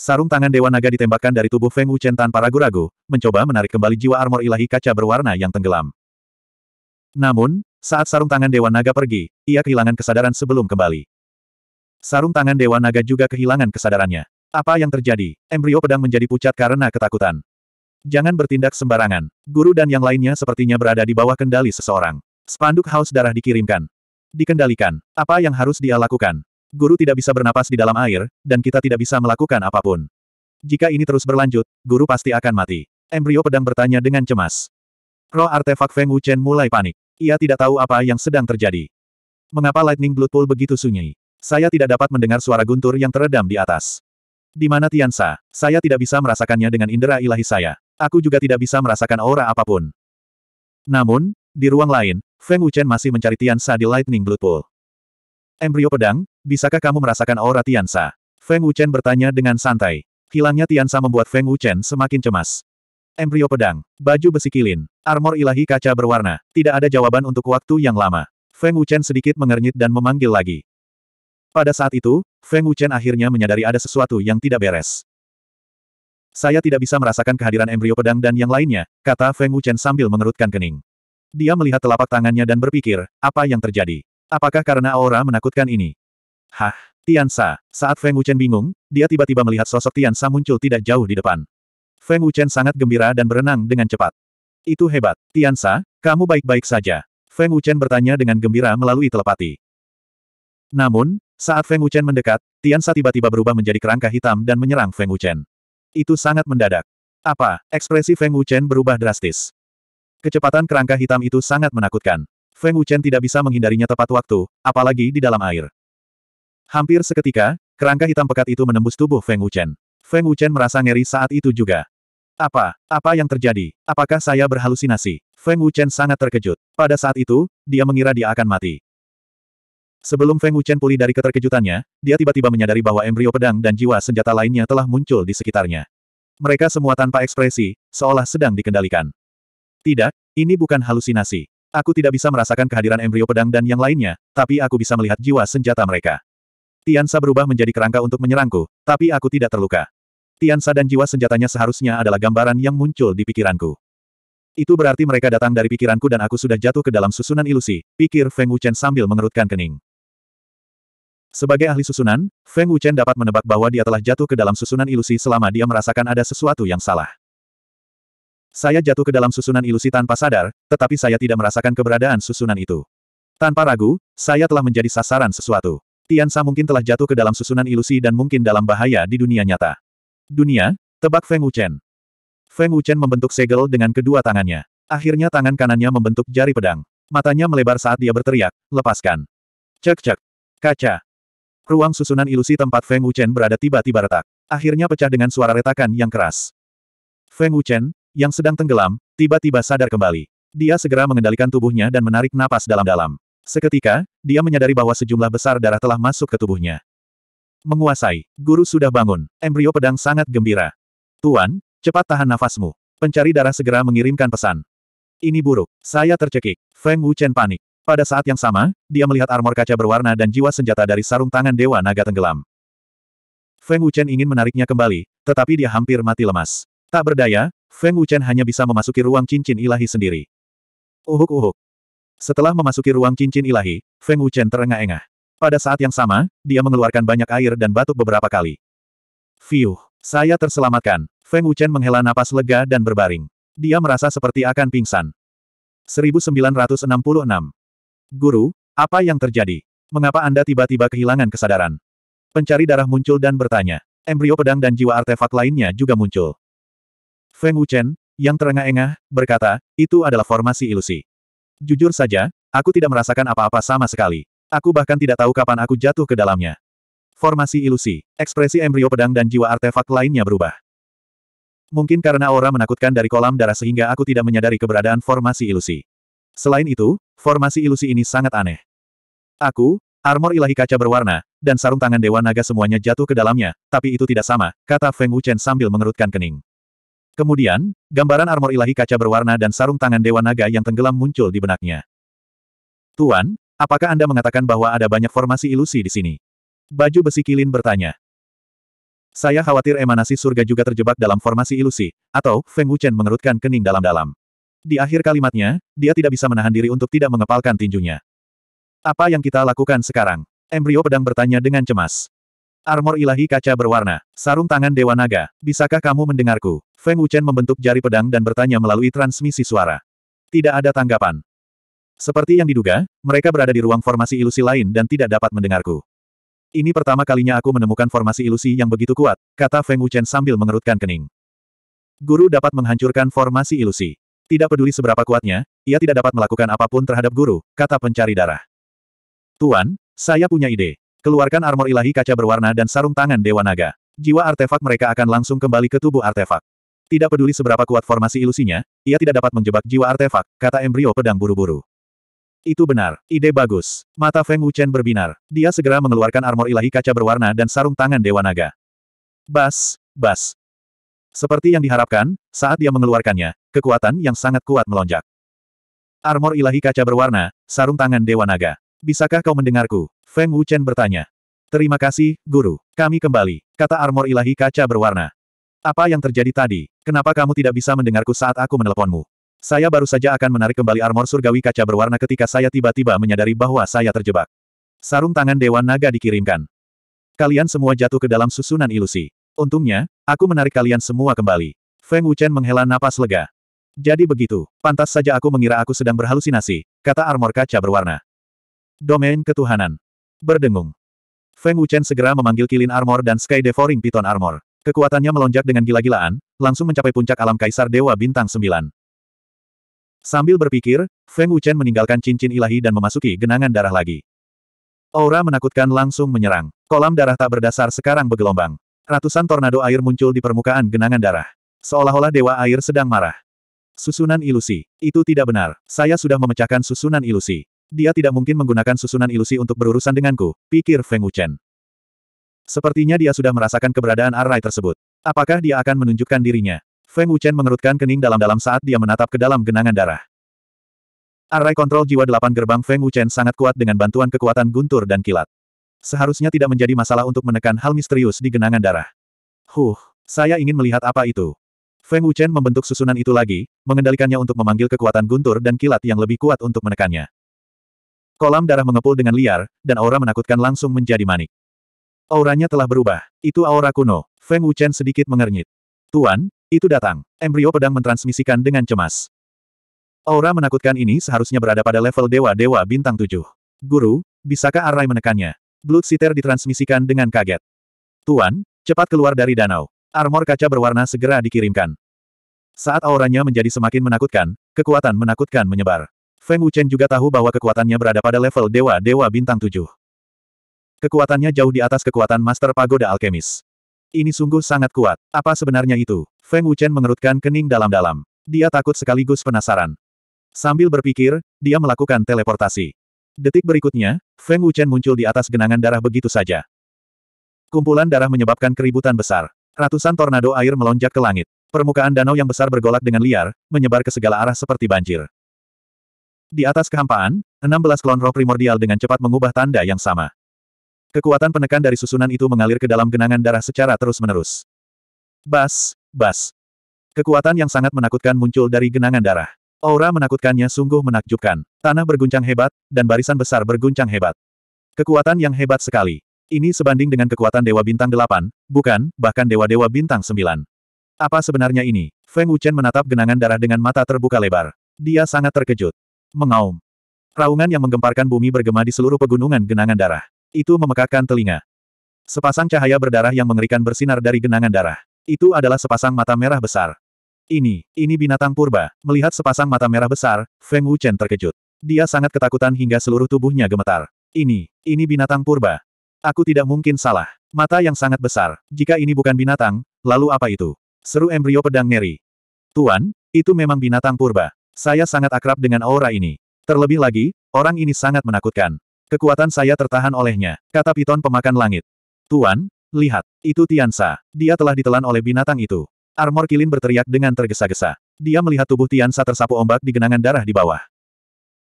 Sarung tangan Dewa Naga ditembakkan dari tubuh Feng Wuchen tanpa ragu-ragu, mencoba menarik kembali jiwa armor ilahi kaca berwarna yang tenggelam. Namun, saat sarung tangan Dewa Naga pergi, ia kehilangan kesadaran sebelum kembali. Sarung tangan Dewa Naga juga kehilangan kesadarannya. Apa yang terjadi? Embrio pedang menjadi pucat karena ketakutan. Jangan bertindak sembarangan. Guru dan yang lainnya sepertinya berada di bawah kendali seseorang. Spanduk haus darah dikirimkan. Dikendalikan. Apa yang harus dia lakukan? guru tidak bisa bernapas di dalam air, dan kita tidak bisa melakukan apapun. Jika ini terus berlanjut, guru pasti akan mati. Embrio pedang bertanya dengan cemas. Roh artefak Feng Wuchen mulai panik. Ia tidak tahu apa yang sedang terjadi. Mengapa Lightning Blood Pool begitu sunyi? Saya tidak dapat mendengar suara guntur yang teredam di atas. Di mana Tiansa? Saya tidak bisa merasakannya dengan indera ilahi saya. Aku juga tidak bisa merasakan aura apapun. Namun, di ruang lain, Feng Wuchen masih mencari Tiansa di Lightning Blood Pool. Embrio pedang, bisakah kamu merasakan aura Tiansa? Feng Wuchen bertanya dengan santai. Hilangnya Tiansa membuat Feng Wuchen semakin cemas. Embrio pedang, baju besi kilin, armor ilahi kaca berwarna, tidak ada jawaban untuk waktu yang lama. Feng Wuchen sedikit mengernyit dan memanggil lagi. Pada saat itu, Feng Wuchen akhirnya menyadari ada sesuatu yang tidak beres. Saya tidak bisa merasakan kehadiran embrio pedang dan yang lainnya, kata Feng Wuchen sambil mengerutkan kening. Dia melihat telapak tangannya dan berpikir, apa yang terjadi? Apakah karena aura menakutkan ini? Hah, Tiansa. Saat Feng Wuchen bingung, dia tiba-tiba melihat sosok Tiansa muncul tidak jauh di depan. Feng Wuchen sangat gembira dan berenang dengan cepat. Itu hebat. Tiansa, kamu baik-baik saja. Feng Wuchen bertanya dengan gembira melalui telepati. Namun, saat Feng Wuchen mendekat, Tiansa tiba-tiba berubah menjadi kerangka hitam dan menyerang Feng Wuchen. Itu sangat mendadak. Apa? Ekspresi Feng Wuchen berubah drastis. Kecepatan kerangka hitam itu sangat menakutkan. Feng Wuchen tidak bisa menghindarinya tepat waktu, apalagi di dalam air. Hampir seketika, kerangka hitam pekat itu menembus tubuh Feng Wuchen. Feng Wuchen merasa ngeri saat itu juga. Apa? Apa yang terjadi? Apakah saya berhalusinasi? Feng Wuchen sangat terkejut. Pada saat itu, dia mengira dia akan mati. Sebelum Feng Wuchen pulih dari keterkejutannya, dia tiba-tiba menyadari bahwa embrio pedang dan jiwa senjata lainnya telah muncul di sekitarnya. Mereka semua tanpa ekspresi, seolah sedang dikendalikan. Tidak, ini bukan halusinasi. Aku tidak bisa merasakan kehadiran embrio pedang dan yang lainnya, tapi aku bisa melihat jiwa senjata mereka. Tiansa berubah menjadi kerangka untuk menyerangku, tapi aku tidak terluka. Tiansa dan jiwa senjatanya seharusnya adalah gambaran yang muncul di pikiranku. Itu berarti mereka datang dari pikiranku dan aku sudah jatuh ke dalam susunan ilusi, pikir Feng Wuchen sambil mengerutkan kening. Sebagai ahli susunan, Feng Wuchen dapat menebak bahwa dia telah jatuh ke dalam susunan ilusi selama dia merasakan ada sesuatu yang salah. Saya jatuh ke dalam susunan ilusi tanpa sadar, tetapi saya tidak merasakan keberadaan susunan itu. Tanpa ragu, saya telah menjadi sasaran sesuatu. Tian Sa mungkin telah jatuh ke dalam susunan ilusi dan mungkin dalam bahaya di dunia nyata. Dunia, tebak Feng Wuchen. Feng Wuchen membentuk segel dengan kedua tangannya. Akhirnya tangan kanannya membentuk jari pedang. Matanya melebar saat dia berteriak, lepaskan. Cek-cek. Kaca. Ruang susunan ilusi tempat Feng Wuchen berada tiba-tiba retak. Akhirnya pecah dengan suara retakan yang keras. Feng Wuchen, yang sedang tenggelam, tiba-tiba sadar kembali. Dia segera mengendalikan tubuhnya dan menarik napas dalam-dalam. Seketika, dia menyadari bahwa sejumlah besar darah telah masuk ke tubuhnya. Menguasai, guru sudah bangun. Embrio pedang sangat gembira. Tuan, cepat tahan nafasmu. Pencari darah segera mengirimkan pesan. Ini buruk. Saya tercekik. Feng Wuchen panik. Pada saat yang sama, dia melihat armor kaca berwarna dan jiwa senjata dari sarung tangan Dewa Naga tenggelam. Feng Wuchen ingin menariknya kembali, tetapi dia hampir mati lemas. Tak berdaya, Feng Wuchen hanya bisa memasuki ruang cincin ilahi sendiri. Uhuk-uhuk. Setelah memasuki ruang cincin ilahi, Feng Wuchen terengah-engah. Pada saat yang sama, dia mengeluarkan banyak air dan batuk beberapa kali. Fiuh, saya terselamatkan. Feng Wuchen menghela napas lega dan berbaring. Dia merasa seperti akan pingsan. 1966. Guru, apa yang terjadi? Mengapa Anda tiba-tiba kehilangan kesadaran? Pencari darah muncul dan bertanya. Embrio pedang dan jiwa artefak lainnya juga muncul. Feng Wuchen, yang terengah-engah, berkata, itu adalah formasi ilusi. Jujur saja, aku tidak merasakan apa-apa sama sekali. Aku bahkan tidak tahu kapan aku jatuh ke dalamnya. Formasi ilusi, ekspresi embrio pedang dan jiwa artefak lainnya berubah. Mungkin karena aura menakutkan dari kolam darah sehingga aku tidak menyadari keberadaan formasi ilusi. Selain itu, formasi ilusi ini sangat aneh. Aku, armor ilahi kaca berwarna, dan sarung tangan Dewa Naga semuanya jatuh ke dalamnya, tapi itu tidak sama, kata Feng Wuchen sambil mengerutkan kening. Kemudian, gambaran armor ilahi kaca berwarna dan sarung tangan Dewa Naga yang tenggelam muncul di benaknya. Tuan, apakah Anda mengatakan bahwa ada banyak formasi ilusi di sini? Baju besi kilin bertanya. Saya khawatir emanasi surga juga terjebak dalam formasi ilusi, atau Feng Wuchen mengerutkan kening dalam-dalam. Di akhir kalimatnya, dia tidak bisa menahan diri untuk tidak mengepalkan tinjunya. Apa yang kita lakukan sekarang? Embrio pedang bertanya dengan cemas. Armor ilahi kaca berwarna. Sarung tangan Dewa Naga. Bisakah kamu mendengarku? Feng Wuchen membentuk jari pedang dan bertanya melalui transmisi suara. Tidak ada tanggapan. Seperti yang diduga, mereka berada di ruang formasi ilusi lain dan tidak dapat mendengarku. Ini pertama kalinya aku menemukan formasi ilusi yang begitu kuat, kata Feng Wuchen sambil mengerutkan kening. Guru dapat menghancurkan formasi ilusi. Tidak peduli seberapa kuatnya, ia tidak dapat melakukan apapun terhadap guru, kata pencari darah. Tuan, saya punya ide. Keluarkan armor ilahi kaca berwarna dan sarung tangan Dewa Naga. Jiwa artefak mereka akan langsung kembali ke tubuh artefak. Tidak peduli seberapa kuat formasi ilusinya, ia tidak dapat menjebak jiwa artefak, kata embrio pedang buru-buru. Itu benar, ide bagus. Mata Feng Wuchen berbinar. Dia segera mengeluarkan armor ilahi kaca berwarna dan sarung tangan Dewa Naga. Bas, bas. Seperti yang diharapkan, saat dia mengeluarkannya, kekuatan yang sangat kuat melonjak. Armor ilahi kaca berwarna, sarung tangan Dewa Naga. Bisakah kau mendengarku? Feng Wuchen bertanya. Terima kasih, Guru. Kami kembali, kata armor ilahi kaca berwarna. Apa yang terjadi tadi? Kenapa kamu tidak bisa mendengarku saat aku meneleponmu? Saya baru saja akan menarik kembali armor surgawi kaca berwarna ketika saya tiba-tiba menyadari bahwa saya terjebak. Sarung tangan Dewa Naga dikirimkan. Kalian semua jatuh ke dalam susunan ilusi. Untungnya, aku menarik kalian semua kembali. Feng Wuchen menghela napas lega. Jadi begitu, pantas saja aku mengira aku sedang berhalusinasi, kata armor kaca berwarna. Domain Ketuhanan. Berdengung. Feng Wuchen segera memanggil Kilin Armor dan Sky Devouring Python Armor. Kekuatannya melonjak dengan gila-gilaan, langsung mencapai puncak alam Kaisar Dewa Bintang 9. Sambil berpikir, Feng Wuchen meninggalkan cincin ilahi dan memasuki genangan darah lagi. Aura menakutkan langsung menyerang. Kolam darah tak berdasar sekarang bergelombang. Ratusan tornado air muncul di permukaan genangan darah. Seolah-olah dewa air sedang marah. Susunan ilusi. Itu tidak benar. Saya sudah memecahkan susunan ilusi. Dia tidak mungkin menggunakan susunan ilusi untuk berurusan denganku, pikir Feng Wuchen. Sepertinya dia sudah merasakan keberadaan Arai tersebut. Apakah dia akan menunjukkan dirinya? Feng Wuchen mengerutkan kening dalam-dalam saat dia menatap ke dalam genangan darah. Arai kontrol jiwa delapan gerbang Feng Wuchen sangat kuat dengan bantuan kekuatan guntur dan kilat. Seharusnya tidak menjadi masalah untuk menekan hal misterius di genangan darah. Huh, saya ingin melihat apa itu. Feng Wuchen membentuk susunan itu lagi, mengendalikannya untuk memanggil kekuatan guntur dan kilat yang lebih kuat untuk menekannya. Kolam darah mengepul dengan liar, dan aura menakutkan langsung menjadi manik. Auranya telah berubah. Itu aura kuno. Feng Wuchen sedikit mengernyit. Tuan, itu datang. Embrio pedang mentransmisikan dengan cemas. Aura menakutkan ini seharusnya berada pada level dewa-dewa bintang tujuh. Guru, bisakah Arai menekannya? Blood Sitter ditransmisikan dengan kaget. Tuan, cepat keluar dari danau. Armor kaca berwarna segera dikirimkan. Saat auranya menjadi semakin menakutkan, kekuatan menakutkan menyebar. Feng Wuchen juga tahu bahwa kekuatannya berada pada level dewa-dewa bintang tujuh. Kekuatannya jauh di atas kekuatan Master Pagoda Alkemis. Ini sungguh sangat kuat. Apa sebenarnya itu? Feng Wuchen mengerutkan kening dalam-dalam. Dia takut sekaligus penasaran. Sambil berpikir, dia melakukan teleportasi. Detik berikutnya, Feng Wuchen muncul di atas genangan darah begitu saja. Kumpulan darah menyebabkan keributan besar. Ratusan tornado air melonjak ke langit. Permukaan danau yang besar bergolak dengan liar, menyebar ke segala arah seperti banjir. Di atas kehampaan, 16 klon roh primordial dengan cepat mengubah tanda yang sama. Kekuatan penekan dari susunan itu mengalir ke dalam genangan darah secara terus-menerus. Bas, bas. Kekuatan yang sangat menakutkan muncul dari genangan darah. Aura menakutkannya sungguh menakjubkan. Tanah berguncang hebat, dan barisan besar berguncang hebat. Kekuatan yang hebat sekali. Ini sebanding dengan kekuatan Dewa Bintang 8, bukan, bahkan Dewa-Dewa Bintang 9. Apa sebenarnya ini? Feng Wuchen menatap genangan darah dengan mata terbuka lebar. Dia sangat terkejut. Mengaum. Raungan yang menggemparkan bumi bergema di seluruh pegunungan genangan darah. Itu memekakkan telinga. Sepasang cahaya berdarah yang mengerikan bersinar dari genangan darah. Itu adalah sepasang mata merah besar. Ini, ini binatang purba. Melihat sepasang mata merah besar, Feng Wuchen terkejut. Dia sangat ketakutan hingga seluruh tubuhnya gemetar. Ini, ini binatang purba. Aku tidak mungkin salah. Mata yang sangat besar. Jika ini bukan binatang, lalu apa itu? Seru embrio pedang Neri. Tuan, itu memang binatang purba. Saya sangat akrab dengan aura ini. Terlebih lagi, orang ini sangat menakutkan. Kekuatan saya tertahan olehnya, kata piton pemakan langit. Tuan, lihat, itu Tiansa. Dia telah ditelan oleh binatang itu. Armor Kilin berteriak dengan tergesa-gesa. Dia melihat tubuh Tiansa tersapu ombak di genangan darah di bawah.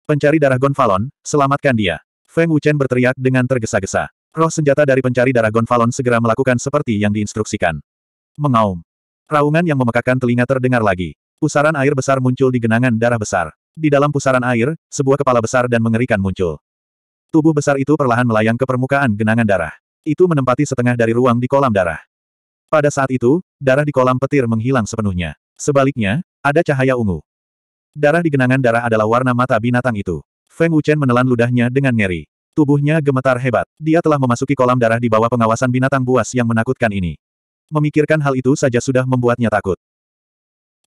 Pencari darah Gonfalon, selamatkan dia. Feng Wuchen berteriak dengan tergesa-gesa. Roh senjata dari pencari darah Gonfalon segera melakukan seperti yang diinstruksikan. Mengaum. Raungan yang memekakan telinga terdengar lagi. Pusaran air besar muncul di genangan darah besar. Di dalam pusaran air, sebuah kepala besar dan mengerikan muncul. Tubuh besar itu perlahan melayang ke permukaan genangan darah. Itu menempati setengah dari ruang di kolam darah. Pada saat itu, darah di kolam petir menghilang sepenuhnya. Sebaliknya, ada cahaya ungu. Darah di genangan darah adalah warna mata binatang itu. Feng Wuchen menelan ludahnya dengan ngeri. Tubuhnya gemetar hebat. Dia telah memasuki kolam darah di bawah pengawasan binatang buas yang menakutkan ini. Memikirkan hal itu saja sudah membuatnya takut.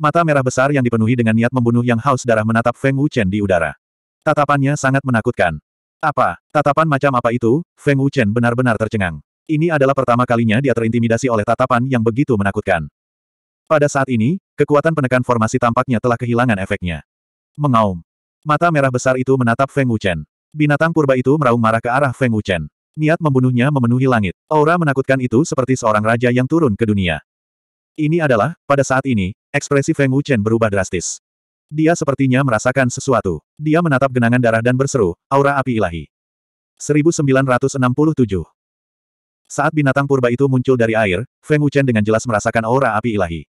Mata merah besar yang dipenuhi dengan niat membunuh yang haus darah menatap Feng Wuchen di udara. Tatapannya sangat menakutkan. Apa? Tatapan macam apa itu? Feng Wuchen benar-benar tercengang. Ini adalah pertama kalinya dia terintimidasi oleh tatapan yang begitu menakutkan. Pada saat ini, kekuatan penekan formasi tampaknya telah kehilangan efeknya. Mengaum. Mata merah besar itu menatap Feng Wuchen. Binatang purba itu meraung marah ke arah Feng Wuchen. Niat membunuhnya memenuhi langit. Aura menakutkan itu seperti seorang raja yang turun ke dunia. Ini adalah, pada saat ini, ekspresi Feng Wuchen berubah drastis. Dia sepertinya merasakan sesuatu. Dia menatap genangan darah dan berseru, aura api ilahi. 1967 Saat binatang purba itu muncul dari air, Feng Wuchen dengan jelas merasakan aura api ilahi.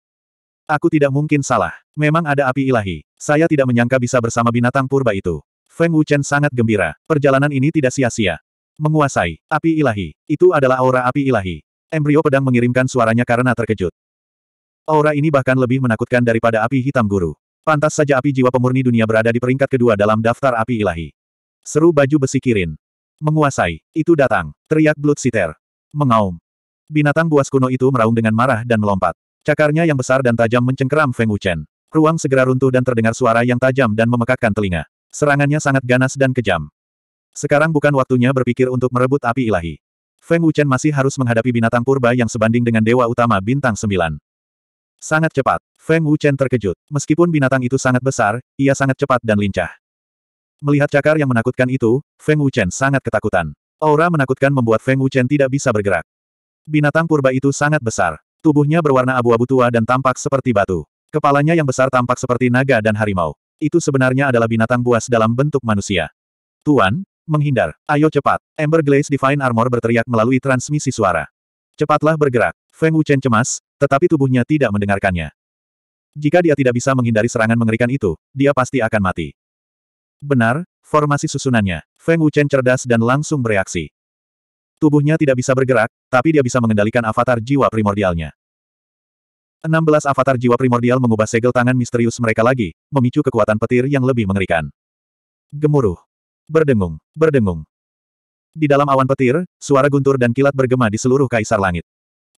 Aku tidak mungkin salah. Memang ada api ilahi. Saya tidak menyangka bisa bersama binatang purba itu. Feng Wuchen sangat gembira. Perjalanan ini tidak sia-sia. Menguasai api ilahi. Itu adalah aura api ilahi. Embrio pedang mengirimkan suaranya karena terkejut. Aura ini bahkan lebih menakutkan daripada api hitam guru. Pantas saja api jiwa pemurni dunia berada di peringkat kedua dalam daftar api ilahi. Seru baju besi kirin. Menguasai. Itu datang. Teriak Blood Sitter. Mengaum. Binatang buas kuno itu meraung dengan marah dan melompat. Cakarnya yang besar dan tajam mencengkeram Feng Wuchen. Ruang segera runtuh dan terdengar suara yang tajam dan memekakkan telinga. Serangannya sangat ganas dan kejam. Sekarang bukan waktunya berpikir untuk merebut api ilahi. Feng Wuchen masih harus menghadapi binatang purba yang sebanding dengan dewa utama bintang sembilan. Sangat cepat. Feng Wuchen terkejut. Meskipun binatang itu sangat besar, ia sangat cepat dan lincah. Melihat cakar yang menakutkan itu, Feng Wuchen sangat ketakutan. Aura menakutkan membuat Feng Wuchen tidak bisa bergerak. Binatang purba itu sangat besar. Tubuhnya berwarna abu-abu tua dan tampak seperti batu. Kepalanya yang besar tampak seperti naga dan harimau. Itu sebenarnya adalah binatang buas dalam bentuk manusia. Tuan, menghindar. Ayo cepat. Amber Glaze Divine Armor berteriak melalui transmisi suara. Cepatlah bergerak. Feng Wuchen cemas, tetapi tubuhnya tidak mendengarkannya. Jika dia tidak bisa menghindari serangan mengerikan itu, dia pasti akan mati. Benar, formasi susunannya. Feng Wuchen cerdas dan langsung bereaksi. Tubuhnya tidak bisa bergerak, tapi dia bisa mengendalikan avatar jiwa primordialnya. 16 avatar jiwa primordial mengubah segel tangan misterius mereka lagi, memicu kekuatan petir yang lebih mengerikan. Gemuruh. Berdengung, berdengung. Di dalam awan petir, suara guntur dan kilat bergema di seluruh kaisar langit.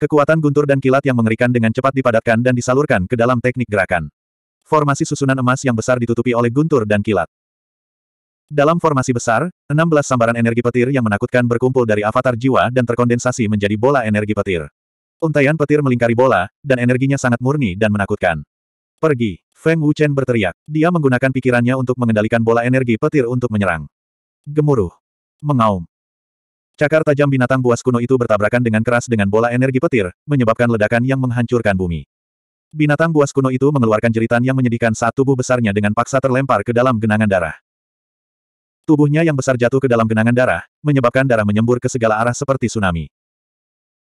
Kekuatan guntur dan kilat yang mengerikan dengan cepat dipadatkan dan disalurkan ke dalam teknik gerakan. Formasi susunan emas yang besar ditutupi oleh guntur dan kilat. Dalam formasi besar, 16 sambaran energi petir yang menakutkan berkumpul dari avatar jiwa dan terkondensasi menjadi bola energi petir. Untaian petir melingkari bola, dan energinya sangat murni dan menakutkan. Pergi, Feng Wuchen berteriak. Dia menggunakan pikirannya untuk mengendalikan bola energi petir untuk menyerang. Gemuruh. Mengaum. Cakar tajam binatang buas kuno itu bertabrakan dengan keras dengan bola energi petir, menyebabkan ledakan yang menghancurkan bumi. Binatang buas kuno itu mengeluarkan jeritan yang menyedihkan saat tubuh besarnya dengan paksa terlempar ke dalam genangan darah. Tubuhnya yang besar jatuh ke dalam genangan darah, menyebabkan darah menyembur ke segala arah seperti tsunami.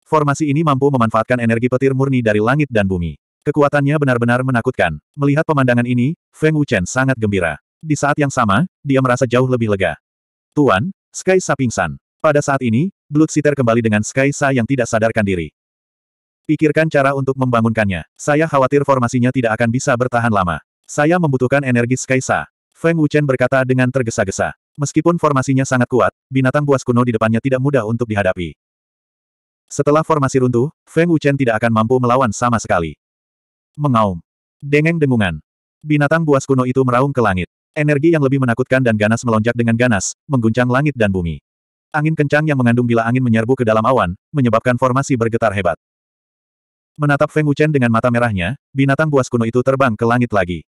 Formasi ini mampu memanfaatkan energi petir murni dari langit dan bumi. Kekuatannya benar-benar menakutkan. Melihat pemandangan ini, Feng Wuchen sangat gembira. Di saat yang sama, dia merasa jauh lebih lega. Tuan, Sky Sapingsan. Pada saat ini, Bloodseeker kembali dengan Skysa yang tidak sadarkan diri. Pikirkan cara untuk membangunkannya. Saya khawatir formasinya tidak akan bisa bertahan lama. Saya membutuhkan energi Skysa. Sa. Feng Wuchen berkata dengan tergesa-gesa. Meskipun formasinya sangat kuat, binatang buas kuno di depannya tidak mudah untuk dihadapi. Setelah formasi runtuh, Feng Wuchen tidak akan mampu melawan sama sekali. Mengaum. Dengeng dengungan. Binatang buas kuno itu meraung ke langit. Energi yang lebih menakutkan dan ganas melonjak dengan ganas, mengguncang langit dan bumi. Angin kencang yang mengandung bila angin menyerbu ke dalam awan, menyebabkan formasi bergetar hebat. Menatap Feng Wuchen dengan mata merahnya, binatang buas kuno itu terbang ke langit lagi.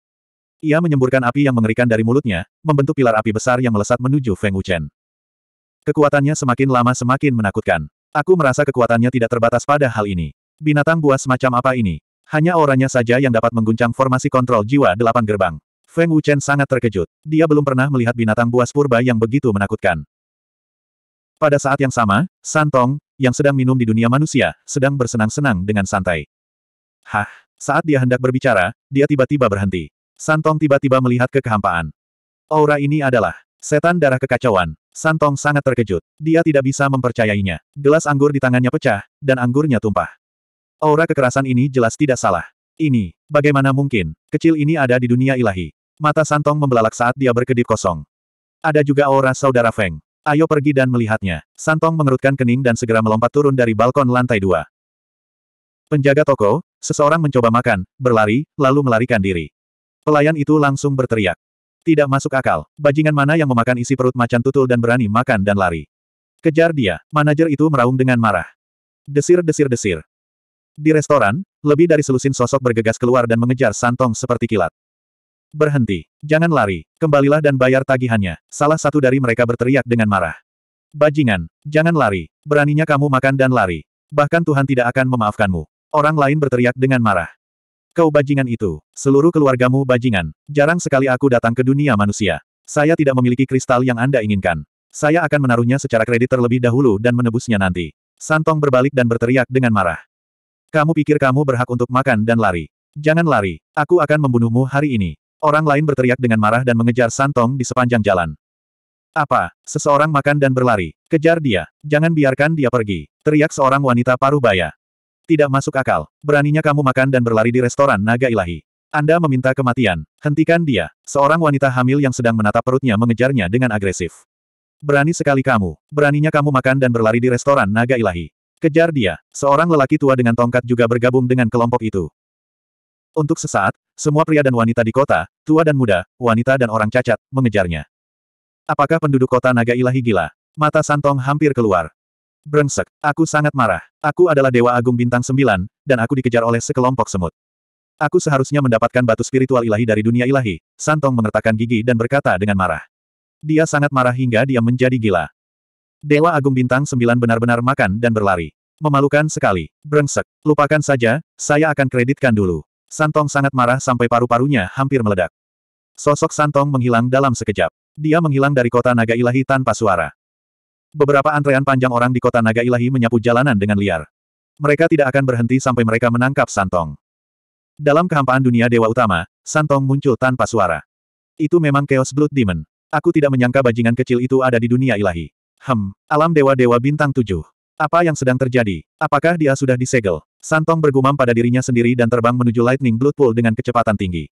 Ia menyemburkan api yang mengerikan dari mulutnya, membentuk pilar api besar yang melesat menuju Feng Wuchen. Kekuatannya semakin lama semakin menakutkan. Aku merasa kekuatannya tidak terbatas pada hal ini. Binatang buas semacam apa ini? Hanya orangnya saja yang dapat mengguncang formasi kontrol jiwa delapan gerbang. Feng Wuchen sangat terkejut. Dia belum pernah melihat binatang buas purba yang begitu menakutkan. Pada saat yang sama, Santong, yang sedang minum di dunia manusia, sedang bersenang-senang dengan santai. Hah, saat dia hendak berbicara, dia tiba-tiba berhenti. Santong tiba-tiba melihat ke kehampaan. Aura ini adalah setan darah kekacauan. Santong sangat terkejut. Dia tidak bisa mempercayainya. Gelas anggur di tangannya pecah, dan anggurnya tumpah. Aura kekerasan ini jelas tidak salah. Ini, bagaimana mungkin, kecil ini ada di dunia ilahi. Mata Santong membelalak saat dia berkedip kosong. Ada juga aura saudara Feng. Ayo pergi dan melihatnya. Santong mengerutkan kening dan segera melompat turun dari balkon lantai dua. Penjaga toko, seseorang mencoba makan, berlari, lalu melarikan diri. Pelayan itu langsung berteriak. Tidak masuk akal, bajingan mana yang memakan isi perut macan tutul dan berani makan dan lari. Kejar dia, manajer itu meraung dengan marah. Desir-desir-desir. Di restoran, lebih dari selusin sosok bergegas keluar dan mengejar Santong seperti kilat. Berhenti. Jangan lari. Kembalilah dan bayar tagihannya. Salah satu dari mereka berteriak dengan marah. Bajingan. Jangan lari. Beraninya kamu makan dan lari. Bahkan Tuhan tidak akan memaafkanmu. Orang lain berteriak dengan marah. Kau bajingan itu. Seluruh keluargamu bajingan. Jarang sekali aku datang ke dunia manusia. Saya tidak memiliki kristal yang Anda inginkan. Saya akan menaruhnya secara kredit terlebih dahulu dan menebusnya nanti. Santong berbalik dan berteriak dengan marah. Kamu pikir kamu berhak untuk makan dan lari. Jangan lari. Aku akan membunuhmu hari ini. Orang lain berteriak dengan marah dan mengejar Santong di sepanjang jalan. Apa? Seseorang makan dan berlari. Kejar dia. Jangan biarkan dia pergi. Teriak seorang wanita paruh baya. Tidak masuk akal. Beraninya kamu makan dan berlari di restoran naga ilahi. Anda meminta kematian. Hentikan dia. Seorang wanita hamil yang sedang menatap perutnya mengejarnya dengan agresif. Berani sekali kamu. Beraninya kamu makan dan berlari di restoran naga ilahi. Kejar dia. Seorang lelaki tua dengan tongkat juga bergabung dengan kelompok itu. Untuk sesaat, semua pria dan wanita di kota, tua dan muda, wanita dan orang cacat, mengejarnya. Apakah penduduk kota naga ilahi gila? Mata Santong hampir keluar. Brengsek, aku sangat marah. Aku adalah Dewa Agung Bintang Sembilan, dan aku dikejar oleh sekelompok semut. Aku seharusnya mendapatkan batu spiritual ilahi dari dunia ilahi. Santong mengertakkan gigi dan berkata dengan marah. Dia sangat marah hingga dia menjadi gila. Dewa Agung Bintang Sembilan benar-benar makan dan berlari. Memalukan sekali. Brengsek, lupakan saja, saya akan kreditkan dulu. Santong sangat marah sampai paru-parunya hampir meledak. Sosok Santong menghilang dalam sekejap. Dia menghilang dari kota naga ilahi tanpa suara. Beberapa antrean panjang orang di kota naga ilahi menyapu jalanan dengan liar. Mereka tidak akan berhenti sampai mereka menangkap Santong. Dalam kehampaan dunia dewa utama, Santong muncul tanpa suara. Itu memang Chaos Blood Demon. Aku tidak menyangka bajingan kecil itu ada di dunia ilahi. Hem, alam dewa-dewa bintang tujuh. Apa yang sedang terjadi? Apakah dia sudah disegel? Santong bergumam pada dirinya sendiri dan terbang menuju Lightning Blood Pool dengan kecepatan tinggi.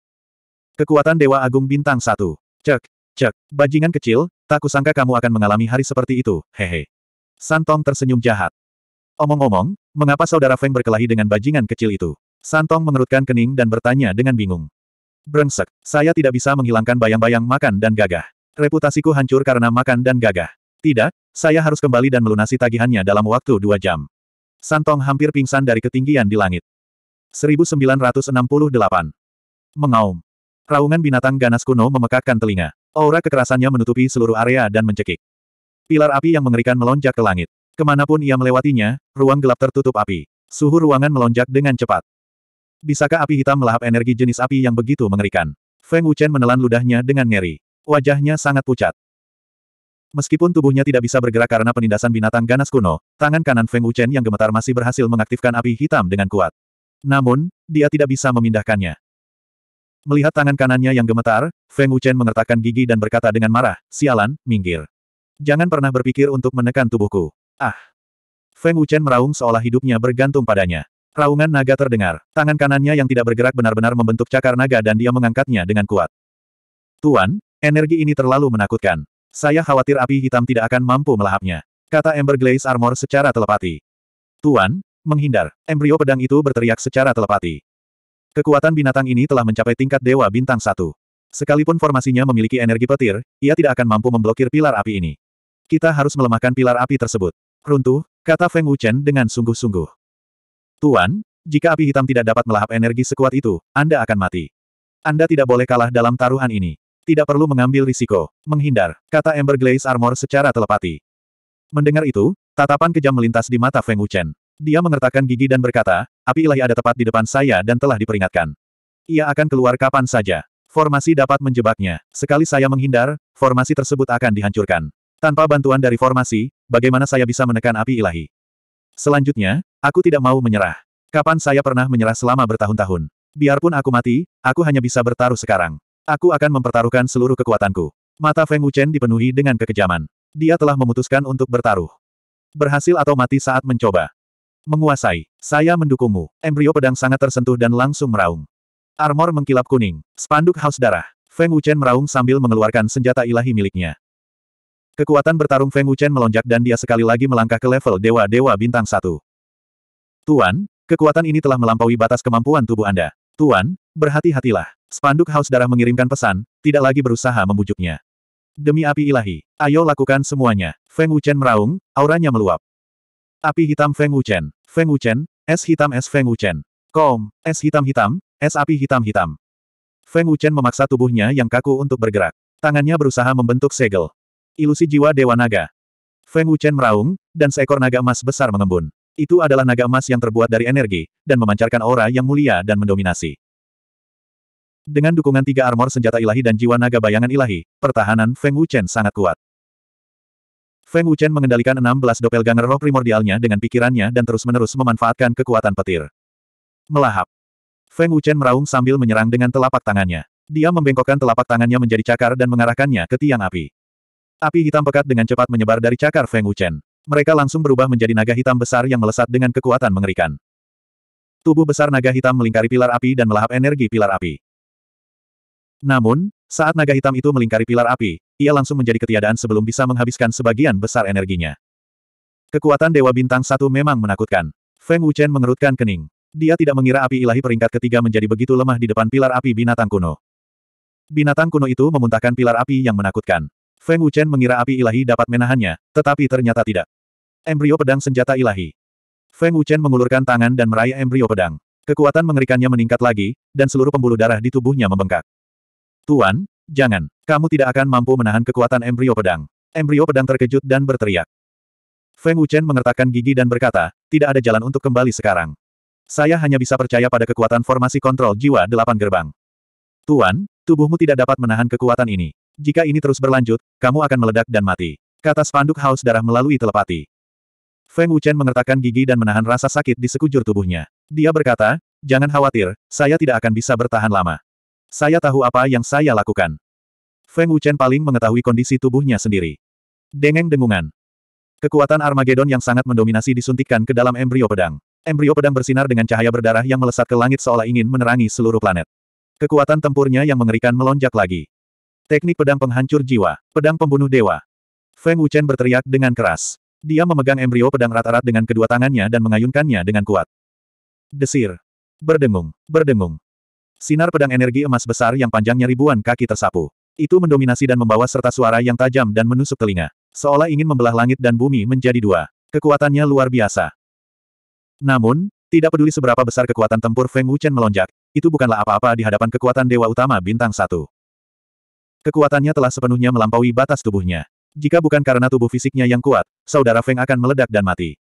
Kekuatan Dewa Agung Bintang 1. Cek, cek, bajingan kecil, tak kusangka kamu akan mengalami hari seperti itu, hehe. Santong tersenyum jahat. Omong-omong, mengapa saudara Feng berkelahi dengan bajingan kecil itu? Santong mengerutkan kening dan bertanya dengan bingung. Brengsek, saya tidak bisa menghilangkan bayang-bayang makan dan gagah. Reputasiku hancur karena makan dan gagah. Tidak, saya harus kembali dan melunasi tagihannya dalam waktu dua jam. Santong hampir pingsan dari ketinggian di langit. 1968. Mengaum. Raungan binatang ganas kuno memekakkan telinga. Aura kekerasannya menutupi seluruh area dan mencekik. Pilar api yang mengerikan melonjak ke langit. Kemanapun ia melewatinya, ruang gelap tertutup api. Suhu ruangan melonjak dengan cepat. Bisakah api hitam melahap energi jenis api yang begitu mengerikan? Feng Wuchen menelan ludahnya dengan ngeri. Wajahnya sangat pucat. Meskipun tubuhnya tidak bisa bergerak karena penindasan binatang ganas kuno, tangan kanan Feng Wuchen yang gemetar masih berhasil mengaktifkan api hitam dengan kuat. Namun, dia tidak bisa memindahkannya. Melihat tangan kanannya yang gemetar, Feng Wuchen mengertakkan gigi dan berkata dengan marah, sialan, minggir. Jangan pernah berpikir untuk menekan tubuhku. Ah! Feng Wuchen meraung seolah hidupnya bergantung padanya. Raungan naga terdengar. Tangan kanannya yang tidak bergerak benar-benar membentuk cakar naga dan dia mengangkatnya dengan kuat. Tuan, energi ini terlalu menakutkan. Saya khawatir api hitam tidak akan mampu melahapnya. Kata Ember Glaze Armor secara telepati. Tuan, menghindar. Embrio pedang itu berteriak secara telepati. Kekuatan binatang ini telah mencapai tingkat dewa bintang satu. Sekalipun formasinya memiliki energi petir, ia tidak akan mampu memblokir pilar api ini. Kita harus melemahkan pilar api tersebut. Runtuh, kata Feng Wuchen dengan sungguh-sungguh. Tuan, jika api hitam tidak dapat melahap energi sekuat itu, Anda akan mati. Anda tidak boleh kalah dalam taruhan ini. Tidak perlu mengambil risiko. Menghindar, kata Amber Glaze Armor secara telepati. Mendengar itu, tatapan kejam melintas di mata Feng Wuchen. Dia mengertakkan gigi dan berkata, api ilahi ada tepat di depan saya dan telah diperingatkan. Ia akan keluar kapan saja. Formasi dapat menjebaknya. Sekali saya menghindar, formasi tersebut akan dihancurkan. Tanpa bantuan dari formasi, bagaimana saya bisa menekan api ilahi? Selanjutnya, aku tidak mau menyerah. Kapan saya pernah menyerah selama bertahun-tahun? Biarpun aku mati, aku hanya bisa bertaruh sekarang. Aku akan mempertaruhkan seluruh kekuatanku. Mata Feng Wuchen dipenuhi dengan kekejaman. Dia telah memutuskan untuk bertaruh. Berhasil atau mati saat mencoba. Menguasai. Saya mendukungmu. Embrio pedang sangat tersentuh dan langsung meraung. Armor mengkilap kuning. Spanduk haus darah. Feng Wuchen meraung sambil mengeluarkan senjata ilahi miliknya. Kekuatan bertarung Feng Wuchen melonjak dan dia sekali lagi melangkah ke level Dewa-Dewa Bintang satu. Tuan, kekuatan ini telah melampaui batas kemampuan tubuh Anda. Tuan, berhati-hatilah. Spanduk Haus Darah mengirimkan pesan, tidak lagi berusaha membujuknya. Demi api ilahi, ayo lakukan semuanya. Feng Wuchen meraung, auranya meluap. Api hitam Feng Wuchen. Feng Wuchen, es hitam es Feng Wuchen. Kom, es hitam-hitam, es api hitam-hitam. Feng Wuchen memaksa tubuhnya yang kaku untuk bergerak. Tangannya berusaha membentuk segel. Ilusi jiwa Dewa Naga. Feng Wuchen meraung, dan seekor naga emas besar mengembun. Itu adalah naga emas yang terbuat dari energi, dan memancarkan aura yang mulia dan mendominasi. Dengan dukungan tiga armor senjata ilahi dan jiwa naga bayangan ilahi, pertahanan Feng Wuchen sangat kuat. Feng Wuchen mengendalikan 16 doppelganger roh primordialnya dengan pikirannya dan terus-menerus memanfaatkan kekuatan petir. Melahap. Feng Wuchen meraung sambil menyerang dengan telapak tangannya. Dia membengkokkan telapak tangannya menjadi cakar dan mengarahkannya ke tiang api. Api hitam pekat dengan cepat menyebar dari cakar Feng Wuchen mereka langsung berubah menjadi naga hitam besar yang melesat dengan kekuatan mengerikan. Tubuh besar naga hitam melingkari pilar api dan melahap energi pilar api. Namun, saat naga hitam itu melingkari pilar api, ia langsung menjadi ketiadaan sebelum bisa menghabiskan sebagian besar energinya. Kekuatan Dewa Bintang Satu memang menakutkan. Feng Wuchen mengerutkan kening. Dia tidak mengira api ilahi peringkat ketiga menjadi begitu lemah di depan pilar api binatang kuno. Binatang kuno itu memuntahkan pilar api yang menakutkan. Feng Wuchen mengira api ilahi dapat menahannya, tetapi ternyata tidak. Embrio pedang senjata ilahi. Feng Wuchen mengulurkan tangan dan meraih embrio pedang. Kekuatan mengerikannya meningkat lagi, dan seluruh pembuluh darah di tubuhnya membengkak. Tuan, jangan. Kamu tidak akan mampu menahan kekuatan embrio pedang. Embrio pedang terkejut dan berteriak. Feng Wuchen mengertakkan gigi dan berkata, tidak ada jalan untuk kembali sekarang. Saya hanya bisa percaya pada kekuatan formasi kontrol jiwa delapan gerbang. Tuan, tubuhmu tidak dapat menahan kekuatan ini. Jika ini terus berlanjut, kamu akan meledak dan mati. Kata spanduk haus darah melalui telepati. Feng Wuchen mengertakkan gigi dan menahan rasa sakit di sekujur tubuhnya. Dia berkata, jangan khawatir, saya tidak akan bisa bertahan lama. Saya tahu apa yang saya lakukan. Feng Wuchen paling mengetahui kondisi tubuhnya sendiri. Dengeng dengungan. Kekuatan Armageddon yang sangat mendominasi disuntikkan ke dalam embrio pedang. Embrio pedang bersinar dengan cahaya berdarah yang melesat ke langit seolah ingin menerangi seluruh planet. Kekuatan tempurnya yang mengerikan melonjak lagi. Teknik pedang penghancur jiwa, pedang pembunuh dewa. Feng Wuchen berteriak dengan keras. Dia memegang embrio pedang rata rata dengan kedua tangannya dan mengayunkannya dengan kuat. Desir. Berdengung, berdengung. Sinar pedang energi emas besar yang panjangnya ribuan kaki tersapu. Itu mendominasi dan membawa serta suara yang tajam dan menusuk telinga. Seolah ingin membelah langit dan bumi menjadi dua. Kekuatannya luar biasa. Namun, tidak peduli seberapa besar kekuatan tempur Feng Wuchen melonjak, itu bukanlah apa-apa di hadapan kekuatan Dewa Utama Bintang Satu. Kekuatannya telah sepenuhnya melampaui batas tubuhnya. Jika bukan karena tubuh fisiknya yang kuat, saudara Feng akan meledak dan mati.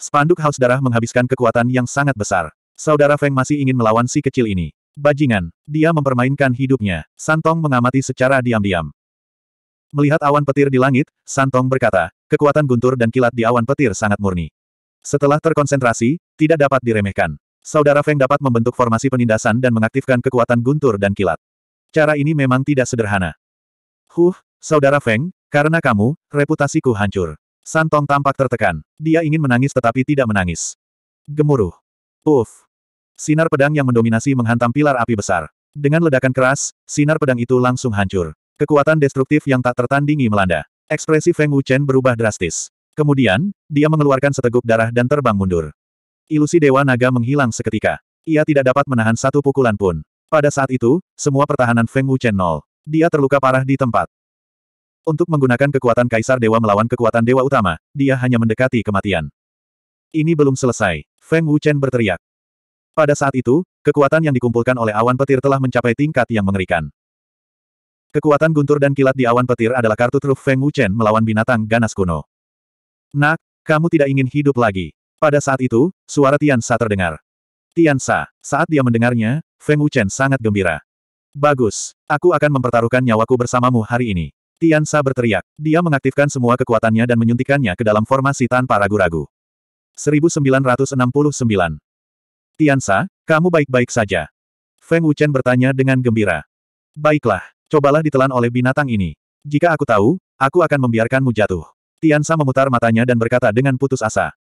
Spanduk haus darah menghabiskan kekuatan yang sangat besar. Saudara Feng masih ingin melawan si kecil ini. Bajingan, dia mempermainkan hidupnya. Santong mengamati secara diam-diam. Melihat awan petir di langit, Santong berkata, kekuatan guntur dan kilat di awan petir sangat murni. Setelah terkonsentrasi, tidak dapat diremehkan. Saudara Feng dapat membentuk formasi penindasan dan mengaktifkan kekuatan guntur dan kilat. Cara ini memang tidak sederhana. Huh, Saudara Feng, karena kamu, reputasiku hancur. Santong tampak tertekan. Dia ingin menangis tetapi tidak menangis. Gemuruh. Uff. Sinar pedang yang mendominasi menghantam pilar api besar. Dengan ledakan keras, sinar pedang itu langsung hancur. Kekuatan destruktif yang tak tertandingi melanda. Ekspresi Feng Wuchen berubah drastis. Kemudian, dia mengeluarkan seteguk darah dan terbang mundur. Ilusi Dewa Naga menghilang seketika. Ia tidak dapat menahan satu pukulan pun. Pada saat itu, semua pertahanan Feng Wuchen nol. Dia terluka parah di tempat. Untuk menggunakan kekuatan Kaisar Dewa melawan kekuatan Dewa Utama, dia hanya mendekati kematian. Ini belum selesai, Feng Wuchen berteriak. Pada saat itu, kekuatan yang dikumpulkan oleh awan petir telah mencapai tingkat yang mengerikan. Kekuatan guntur dan kilat di awan petir adalah kartu truf Feng Wuchen melawan binatang ganas kuno. Nak, kamu tidak ingin hidup lagi. Pada saat itu, suara Tian Sa terdengar. Tian Sa. saat dia mendengarnya, Feng Wuchen sangat gembira. Bagus, aku akan mempertaruhkan nyawaku bersamamu hari ini. Tian Sa berteriak. Dia mengaktifkan semua kekuatannya dan menyuntikannya ke dalam formasi tanpa ragu-ragu. 1969 Tian Sa, kamu baik-baik saja. Feng Wuchen bertanya dengan gembira. Baiklah, cobalah ditelan oleh binatang ini. Jika aku tahu, aku akan membiarkanmu jatuh. Tian Sa memutar matanya dan berkata dengan putus asa.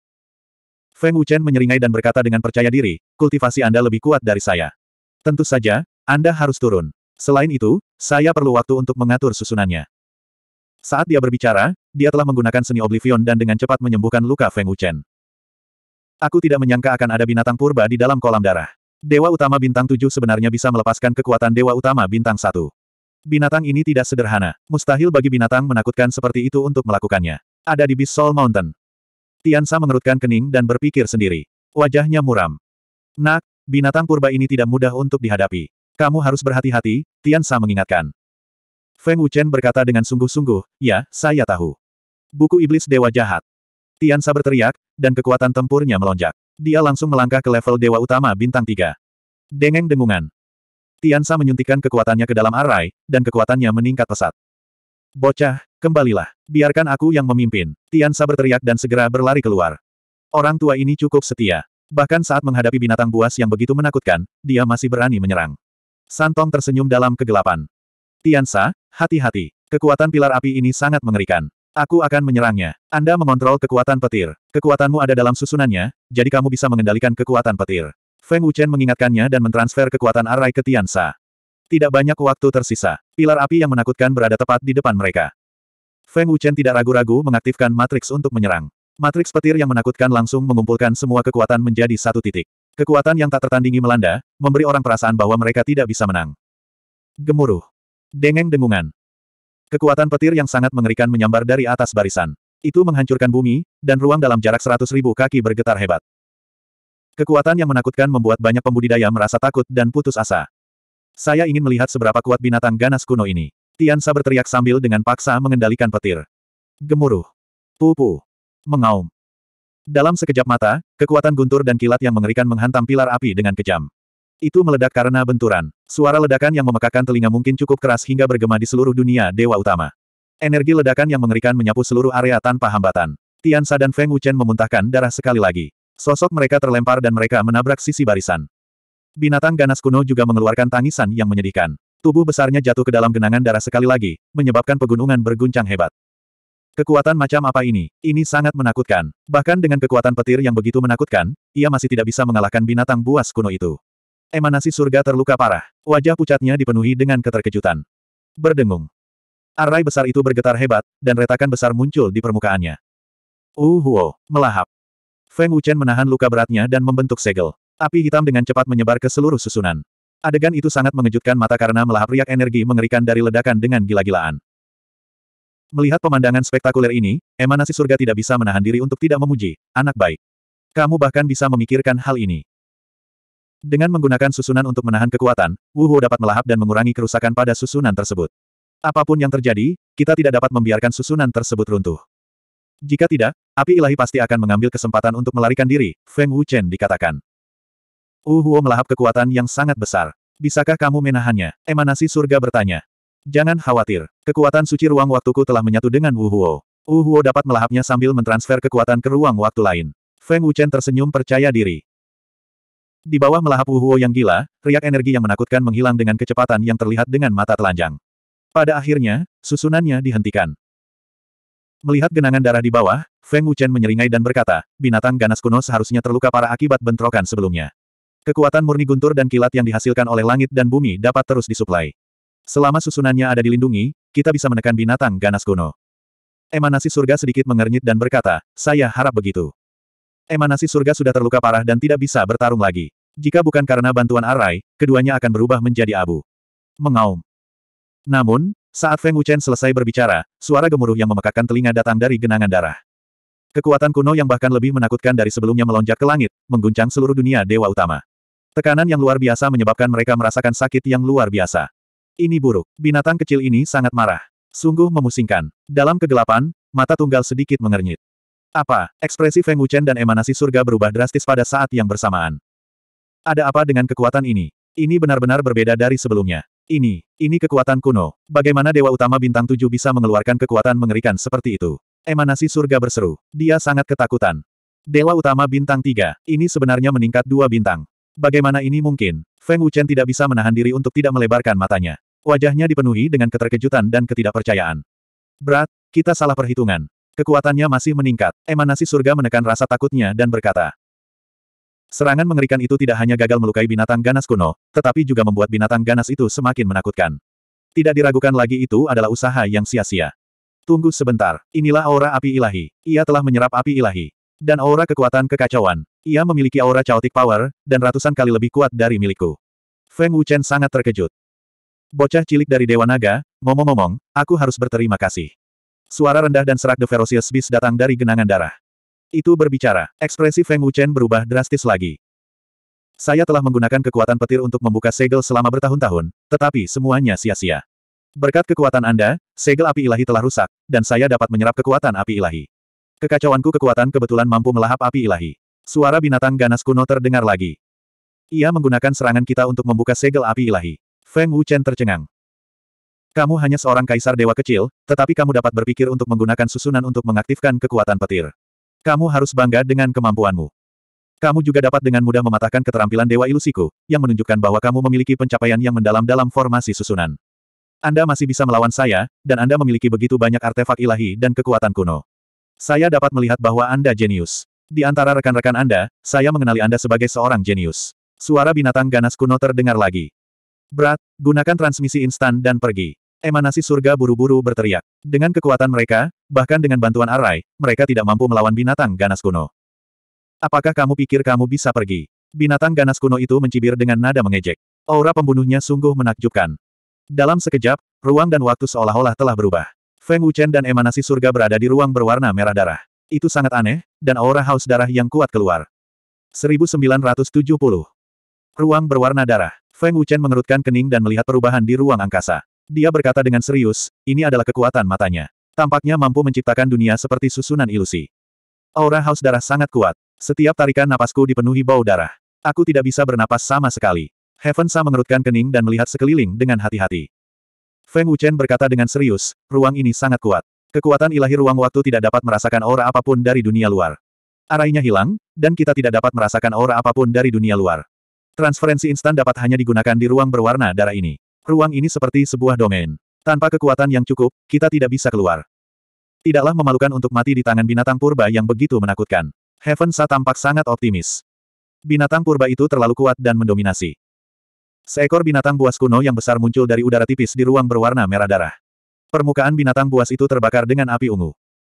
Feng Wuchen menyeringai dan berkata dengan percaya diri, kultivasi Anda lebih kuat dari saya. Tentu saja, Anda harus turun. Selain itu, saya perlu waktu untuk mengatur susunannya. Saat dia berbicara, dia telah menggunakan seni Oblivion dan dengan cepat menyembuhkan luka Feng Wuchen. Aku tidak menyangka akan ada binatang purba di dalam kolam darah. Dewa Utama Bintang tujuh sebenarnya bisa melepaskan kekuatan Dewa Utama Bintang satu. Binatang ini tidak sederhana. Mustahil bagi binatang menakutkan seperti itu untuk melakukannya. Ada di Beast Soul Mountain. Tiansa mengerutkan kening dan berpikir sendiri. Wajahnya muram. Nak, binatang purba ini tidak mudah untuk dihadapi. Kamu harus berhati-hati, Tiansa mengingatkan. Feng Wuchen berkata dengan sungguh-sungguh, ya, saya tahu. Buku Iblis Dewa Jahat. Tian Sa berteriak, dan kekuatan tempurnya melonjak. Dia langsung melangkah ke level Dewa Utama Bintang 3. Dengeng dengungan. Tian Sa menyuntikkan kekuatannya ke dalam arai, dan kekuatannya meningkat pesat. Bocah, kembalilah. Biarkan aku yang memimpin. Tian Sa berteriak dan segera berlari keluar. Orang tua ini cukup setia. Bahkan saat menghadapi binatang buas yang begitu menakutkan, dia masih berani menyerang. Santong tersenyum dalam kegelapan. Tian Sa. Hati-hati, kekuatan pilar api ini sangat mengerikan. Aku akan menyerangnya. Anda mengontrol kekuatan petir. Kekuatanmu ada dalam susunannya, jadi kamu bisa mengendalikan kekuatan petir. Feng Wuchen mengingatkannya dan mentransfer kekuatan arai ke Tiansa. Tidak banyak waktu tersisa. Pilar api yang menakutkan berada tepat di depan mereka. Feng Wuchen tidak ragu-ragu mengaktifkan matriks untuk menyerang. Matriks petir yang menakutkan langsung mengumpulkan semua kekuatan menjadi satu titik. Kekuatan yang tak tertandingi melanda, memberi orang perasaan bahwa mereka tidak bisa menang. Gemuruh. Dengeng dengungan. Kekuatan petir yang sangat mengerikan menyambar dari atas barisan. Itu menghancurkan bumi, dan ruang dalam jarak seratus ribu kaki bergetar hebat. Kekuatan yang menakutkan membuat banyak pembudidaya merasa takut dan putus asa. Saya ingin melihat seberapa kuat binatang ganas kuno ini. Tiansa berteriak sambil dengan paksa mengendalikan petir. Gemuruh. Pupu. Mengaum. Dalam sekejap mata, kekuatan guntur dan kilat yang mengerikan menghantam pilar api dengan kejam. Itu meledak karena benturan. Suara ledakan yang memekakan telinga mungkin cukup keras hingga bergema di seluruh dunia Dewa Utama. Energi ledakan yang mengerikan menyapu seluruh area tanpa hambatan. Tian Sa dan Feng Wuchen memuntahkan darah sekali lagi. Sosok mereka terlempar dan mereka menabrak sisi barisan. Binatang ganas kuno juga mengeluarkan tangisan yang menyedihkan. Tubuh besarnya jatuh ke dalam genangan darah sekali lagi, menyebabkan pegunungan berguncang hebat. Kekuatan macam apa ini? Ini sangat menakutkan. Bahkan dengan kekuatan petir yang begitu menakutkan, ia masih tidak bisa mengalahkan binatang buas kuno itu emanasi surga terluka parah. Wajah pucatnya dipenuhi dengan keterkejutan. Berdengung. Arai besar itu bergetar hebat, dan retakan besar muncul di permukaannya. Uhuo, uh, melahap. Feng Wuchen menahan luka beratnya dan membentuk segel. Api hitam dengan cepat menyebar ke seluruh susunan. Adegan itu sangat mengejutkan mata karena melahap riak energi mengerikan dari ledakan dengan gila-gilaan. Melihat pemandangan spektakuler ini, emanasi surga tidak bisa menahan diri untuk tidak memuji, anak baik. Kamu bahkan bisa memikirkan hal ini. Dengan menggunakan susunan untuk menahan kekuatan, Wu Huo dapat melahap dan mengurangi kerusakan pada susunan tersebut. Apapun yang terjadi, kita tidak dapat membiarkan susunan tersebut runtuh. Jika tidak, api ilahi pasti akan mengambil kesempatan untuk melarikan diri, Feng Wuchen dikatakan. Wu Huo melahap kekuatan yang sangat besar. Bisakah kamu menahannya? Emanasi surga bertanya. Jangan khawatir, kekuatan suci ruang waktuku telah menyatu dengan Wu Huo. Wu Huo dapat melahapnya sambil mentransfer kekuatan ke ruang waktu lain. Feng Wuchen tersenyum percaya diri. Di bawah melahap Wuhuo yang gila, riak energi yang menakutkan menghilang dengan kecepatan yang terlihat dengan mata telanjang. Pada akhirnya, susunannya dihentikan. Melihat genangan darah di bawah, Feng Wuchen menyeringai dan berkata, binatang ganas kuno seharusnya terluka para akibat bentrokan sebelumnya. Kekuatan murni guntur dan kilat yang dihasilkan oleh langit dan bumi dapat terus disuplai. Selama susunannya ada dilindungi, kita bisa menekan binatang ganas kuno. Emanasi surga sedikit mengernyit dan berkata, saya harap begitu. Emanasi eh, surga sudah terluka parah dan tidak bisa bertarung lagi. Jika bukan karena bantuan Arai, keduanya akan berubah menjadi abu. Mengaum. Namun, saat Feng Wuchen selesai berbicara, suara gemuruh yang memekakkan telinga datang dari genangan darah. Kekuatan kuno yang bahkan lebih menakutkan dari sebelumnya melonjak ke langit, mengguncang seluruh dunia dewa utama. Tekanan yang luar biasa menyebabkan mereka merasakan sakit yang luar biasa. Ini buruk. Binatang kecil ini sangat marah. Sungguh memusingkan. Dalam kegelapan, mata tunggal sedikit mengernyit. Apa? Ekspresi Feng Wuchen dan emanasi surga berubah drastis pada saat yang bersamaan. Ada apa dengan kekuatan ini? Ini benar-benar berbeda dari sebelumnya. Ini, ini kekuatan kuno. Bagaimana Dewa Utama Bintang Tujuh bisa mengeluarkan kekuatan mengerikan seperti itu? Emanasi surga berseru. Dia sangat ketakutan. Dewa Utama Bintang Tiga, ini sebenarnya meningkat dua bintang. Bagaimana ini mungkin? Feng Wuchen tidak bisa menahan diri untuk tidak melebarkan matanya. Wajahnya dipenuhi dengan keterkejutan dan ketidakpercayaan. Berat, kita salah perhitungan. Kekuatannya masih meningkat. Emanasi surga menekan rasa takutnya dan berkata. Serangan mengerikan itu tidak hanya gagal melukai binatang ganas kuno, tetapi juga membuat binatang ganas itu semakin menakutkan. Tidak diragukan lagi itu adalah usaha yang sia-sia. Tunggu sebentar, inilah aura api ilahi. Ia telah menyerap api ilahi. Dan aura kekuatan kekacauan. Ia memiliki aura chaotic power, dan ratusan kali lebih kuat dari milikku. Feng Wuchen sangat terkejut. Bocah cilik dari Dewa Naga, ngomong-ngomong, aku harus berterima kasih. Suara rendah dan serak The Ferocious Beast datang dari genangan darah. Itu berbicara. Ekspresi Feng Wuchen berubah drastis lagi. Saya telah menggunakan kekuatan petir untuk membuka segel selama bertahun-tahun, tetapi semuanya sia-sia. Berkat kekuatan Anda, segel api ilahi telah rusak, dan saya dapat menyerap kekuatan api ilahi. Kekacauanku kekuatan kebetulan mampu melahap api ilahi. Suara binatang ganas kuno terdengar lagi. Ia menggunakan serangan kita untuk membuka segel api ilahi. Feng Wuchen tercengang. Kamu hanya seorang kaisar dewa kecil, tetapi kamu dapat berpikir untuk menggunakan susunan untuk mengaktifkan kekuatan petir. Kamu harus bangga dengan kemampuanmu. Kamu juga dapat dengan mudah mematahkan keterampilan dewa ilusiku, yang menunjukkan bahwa kamu memiliki pencapaian yang mendalam dalam formasi susunan. Anda masih bisa melawan saya, dan Anda memiliki begitu banyak artefak ilahi dan kekuatan kuno. Saya dapat melihat bahwa Anda jenius. Di antara rekan-rekan Anda, saya mengenali Anda sebagai seorang jenius. Suara binatang ganas kuno terdengar lagi. Berat, gunakan transmisi instan dan pergi. Emanasi surga buru-buru berteriak. Dengan kekuatan mereka, bahkan dengan bantuan Arai, mereka tidak mampu melawan binatang ganas kuno. Apakah kamu pikir kamu bisa pergi? Binatang ganas kuno itu mencibir dengan nada mengejek. Aura pembunuhnya sungguh menakjubkan. Dalam sekejap, ruang dan waktu seolah-olah telah berubah. Feng Wuchen dan emanasi surga berada di ruang berwarna merah darah. Itu sangat aneh, dan aura haus darah yang kuat keluar. 1970. Ruang berwarna darah. Feng Wuchen mengerutkan kening dan melihat perubahan di ruang angkasa. Dia berkata dengan serius, ini adalah kekuatan matanya. Tampaknya mampu menciptakan dunia seperti susunan ilusi. Aura haus darah sangat kuat. Setiap tarikan napasku dipenuhi bau darah. Aku tidak bisa bernapas sama sekali. Heaven Sa mengerutkan kening dan melihat sekeliling dengan hati-hati. Feng Wuchen berkata dengan serius, ruang ini sangat kuat. Kekuatan ilahi ruang waktu tidak dapat merasakan aura apapun dari dunia luar. Arainya hilang, dan kita tidak dapat merasakan aura apapun dari dunia luar. Transferensi instan dapat hanya digunakan di ruang berwarna darah ini. Ruang ini seperti sebuah domain. Tanpa kekuatan yang cukup, kita tidak bisa keluar. Tidaklah memalukan untuk mati di tangan binatang purba yang begitu menakutkan. Heaven Sa tampak sangat optimis. Binatang purba itu terlalu kuat dan mendominasi. Seekor binatang buas kuno yang besar muncul dari udara tipis di ruang berwarna merah darah. Permukaan binatang buas itu terbakar dengan api ungu.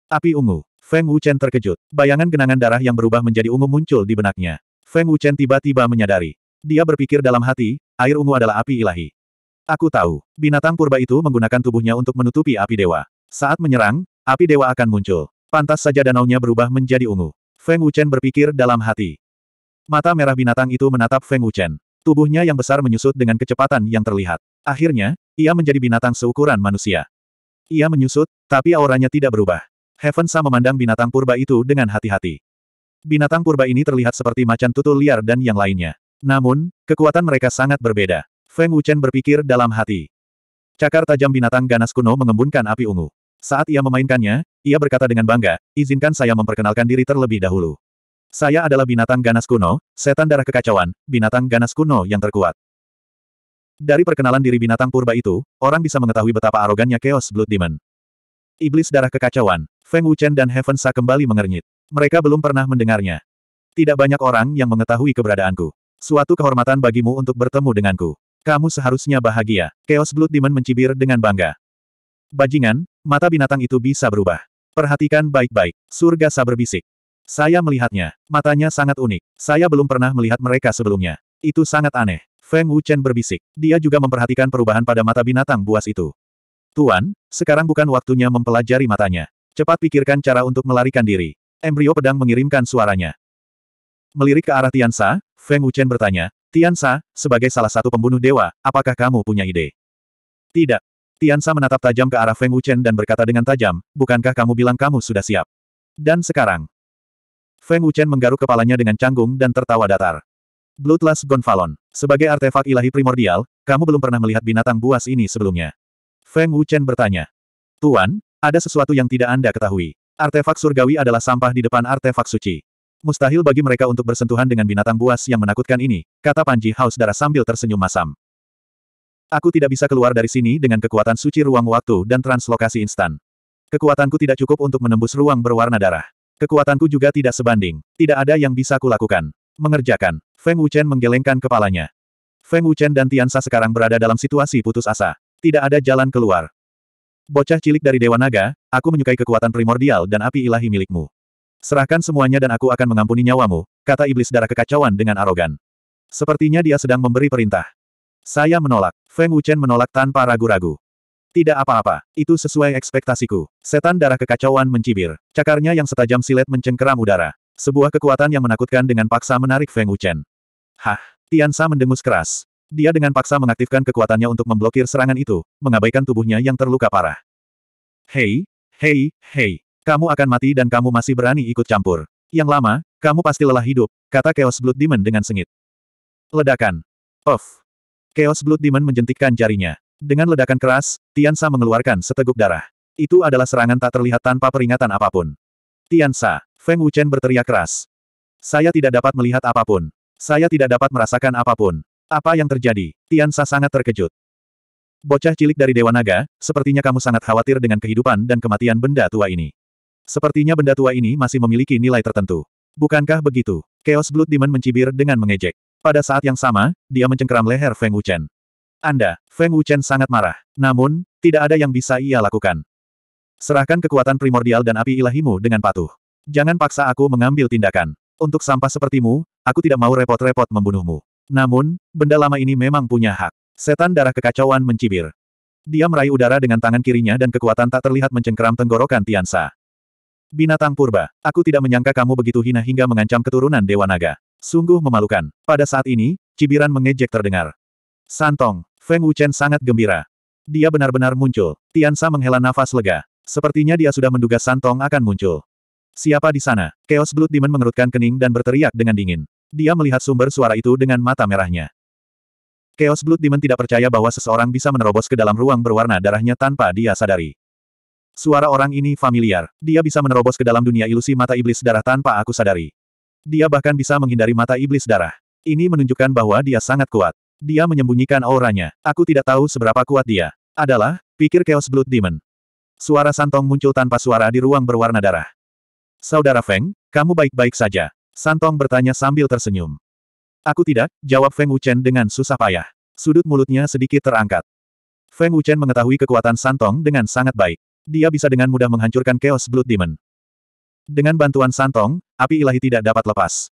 Api ungu. Feng Wuchen terkejut. Bayangan genangan darah yang berubah menjadi ungu muncul di benaknya. Feng Wuchen tiba-tiba menyadari. Dia berpikir dalam hati, air ungu adalah api ilahi. Aku tahu, binatang purba itu menggunakan tubuhnya untuk menutupi api dewa. Saat menyerang, api dewa akan muncul. Pantas saja danaunya berubah menjadi ungu. Feng Wuchen berpikir dalam hati. Mata merah binatang itu menatap Feng Wuchen. Tubuhnya yang besar menyusut dengan kecepatan yang terlihat. Akhirnya, ia menjadi binatang seukuran manusia. Ia menyusut, tapi auranya tidak berubah. Heaven Sa memandang binatang purba itu dengan hati-hati. Binatang purba ini terlihat seperti macan tutul liar dan yang lainnya. Namun, kekuatan mereka sangat berbeda. Feng Wuchen berpikir dalam hati. Cakar tajam binatang ganas kuno mengembunkan api ungu. Saat ia memainkannya, ia berkata dengan bangga, izinkan saya memperkenalkan diri terlebih dahulu. Saya adalah binatang ganas kuno, setan darah kekacauan, binatang ganas kuno yang terkuat. Dari perkenalan diri binatang purba itu, orang bisa mengetahui betapa arogannya Chaos Blood Demon. Iblis darah kekacauan, Feng Wuchen dan Heaven Sa kembali mengernyit. Mereka belum pernah mendengarnya. Tidak banyak orang yang mengetahui keberadaanku. Suatu kehormatan bagimu untuk bertemu denganku. Kamu seharusnya bahagia. Chaos Blood Demon mencibir dengan bangga. Bajingan, mata binatang itu bisa berubah. Perhatikan baik-baik. Surga Saber bisik. Saya melihatnya. Matanya sangat unik. Saya belum pernah melihat mereka sebelumnya. Itu sangat aneh. Feng Wuchen berbisik. Dia juga memperhatikan perubahan pada mata binatang buas itu. Tuan, sekarang bukan waktunya mempelajari matanya. Cepat pikirkan cara untuk melarikan diri. Embrio pedang mengirimkan suaranya. Melirik ke arah Tian Sa, Feng Wuchen bertanya, Tiansa, sebagai salah satu pembunuh dewa, apakah kamu punya ide? Tidak. Tiansa menatap tajam ke arah Feng Wuchen dan berkata dengan tajam, bukankah kamu bilang kamu sudah siap? Dan sekarang? Feng Wuchen menggaruk kepalanya dengan canggung dan tertawa datar. Bloodlust Gonfalon. Sebagai artefak ilahi primordial, kamu belum pernah melihat binatang buas ini sebelumnya. Feng Wuchen bertanya. Tuan, ada sesuatu yang tidak Anda ketahui. Artefak surgawi adalah sampah di depan artefak suci. Mustahil bagi mereka untuk bersentuhan dengan binatang buas yang menakutkan ini, kata Panji Haus darah sambil tersenyum masam. Aku tidak bisa keluar dari sini dengan kekuatan suci ruang waktu dan translokasi instan. Kekuatanku tidak cukup untuk menembus ruang berwarna darah. Kekuatanku juga tidak sebanding. Tidak ada yang bisa kulakukan. Mengerjakan. Feng Wuchen menggelengkan kepalanya. Feng Wuchen dan Tian Sa sekarang berada dalam situasi putus asa. Tidak ada jalan keluar. Bocah cilik dari Dewa Naga, aku menyukai kekuatan primordial dan api ilahi milikmu. Serahkan semuanya dan aku akan mengampuni nyawamu, kata iblis darah kekacauan dengan arogan. Sepertinya dia sedang memberi perintah. Saya menolak. Feng Wuchen menolak tanpa ragu-ragu. Tidak apa-apa, itu sesuai ekspektasiku. Setan darah kekacauan mencibir. Cakarnya yang setajam silet mencengkeram udara. Sebuah kekuatan yang menakutkan dengan paksa menarik Feng Wuchen. Hah, Tiansa mendengus keras. Dia dengan paksa mengaktifkan kekuatannya untuk memblokir serangan itu, mengabaikan tubuhnya yang terluka parah. Hei, hei, hei. Kamu akan mati dan kamu masih berani ikut campur. Yang lama, kamu pasti lelah hidup, kata Chaos Blood Demon dengan sengit. Ledakan. Off. Chaos Blood Demon menjentikkan jarinya. Dengan ledakan keras, Tiansa mengeluarkan seteguk darah. Itu adalah serangan tak terlihat tanpa peringatan apapun. Tiansa, Feng Wuchen berteriak keras. Saya tidak dapat melihat apapun. Saya tidak dapat merasakan apapun. Apa yang terjadi? Tiansa sangat terkejut. Bocah cilik dari Dewa Naga, sepertinya kamu sangat khawatir dengan kehidupan dan kematian benda tua ini. Sepertinya benda tua ini masih memiliki nilai tertentu. Bukankah begitu? Chaos Blood Demon mencibir dengan mengejek. Pada saat yang sama, dia mencengkeram leher Feng Wuchen. Anda, Feng Wuchen sangat marah. Namun, tidak ada yang bisa ia lakukan. Serahkan kekuatan primordial dan api ilahimu dengan patuh. Jangan paksa aku mengambil tindakan. Untuk sampah sepertimu, aku tidak mau repot-repot membunuhmu. Namun, benda lama ini memang punya hak. Setan darah kekacauan mencibir. Dia meraih udara dengan tangan kirinya dan kekuatan tak terlihat mencengkeram tenggorokan Tiansa. Binatang purba, aku tidak menyangka kamu begitu hina hingga mengancam keturunan Dewa Naga. Sungguh memalukan. Pada saat ini, cibiran mengejek terdengar. Santong, Feng Wuchen sangat gembira. Dia benar-benar muncul. Tian Sa menghela nafas lega. Sepertinya dia sudah menduga Santong akan muncul. Siapa di sana? Chaos Blood Demon mengerutkan kening dan berteriak dengan dingin. Dia melihat sumber suara itu dengan mata merahnya. Chaos Blood Demon tidak percaya bahwa seseorang bisa menerobos ke dalam ruang berwarna darahnya tanpa dia sadari. Suara orang ini familiar. Dia bisa menerobos ke dalam dunia ilusi mata iblis darah tanpa aku sadari. Dia bahkan bisa menghindari mata iblis darah. Ini menunjukkan bahwa dia sangat kuat. Dia menyembunyikan auranya. Aku tidak tahu seberapa kuat dia. Adalah, pikir Chaos Blood Demon. Suara Santong muncul tanpa suara di ruang berwarna darah. Saudara Feng, kamu baik-baik saja. Santong bertanya sambil tersenyum. Aku tidak, jawab Feng Wuchen dengan susah payah. Sudut mulutnya sedikit terangkat. Feng Wuchen mengetahui kekuatan Santong dengan sangat baik dia bisa dengan mudah menghancurkan Chaos Blood Demon. Dengan bantuan Santong, api ilahi tidak dapat lepas.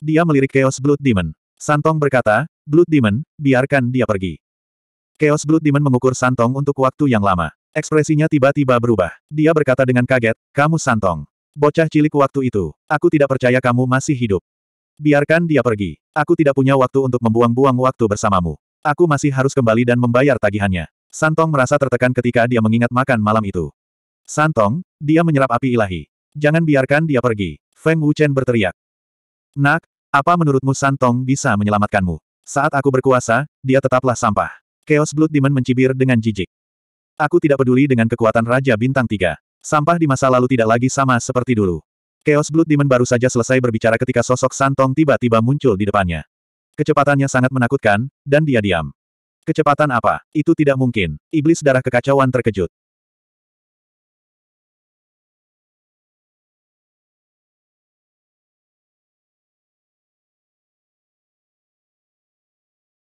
Dia melirik Chaos Blood Demon. Santong berkata, Blood Demon, biarkan dia pergi. Chaos Blood Demon mengukur Santong untuk waktu yang lama. Ekspresinya tiba-tiba berubah. Dia berkata dengan kaget, kamu Santong. Bocah cilik waktu itu, aku tidak percaya kamu masih hidup. Biarkan dia pergi. Aku tidak punya waktu untuk membuang-buang waktu bersamamu. Aku masih harus kembali dan membayar tagihannya. Santong merasa tertekan ketika dia mengingat makan malam itu. Santong, dia menyerap api ilahi. Jangan biarkan dia pergi. Feng Wuchen berteriak. Nak, apa menurutmu Santong bisa menyelamatkanmu? Saat aku berkuasa, dia tetaplah sampah. Chaos Blood Demon mencibir dengan jijik. Aku tidak peduli dengan kekuatan Raja Bintang Tiga. Sampah di masa lalu tidak lagi sama seperti dulu. Chaos Blood Demon baru saja selesai berbicara ketika sosok Santong tiba-tiba muncul di depannya. Kecepatannya sangat menakutkan, dan dia diam. Kecepatan apa? Itu tidak mungkin. Iblis darah kekacauan terkejut.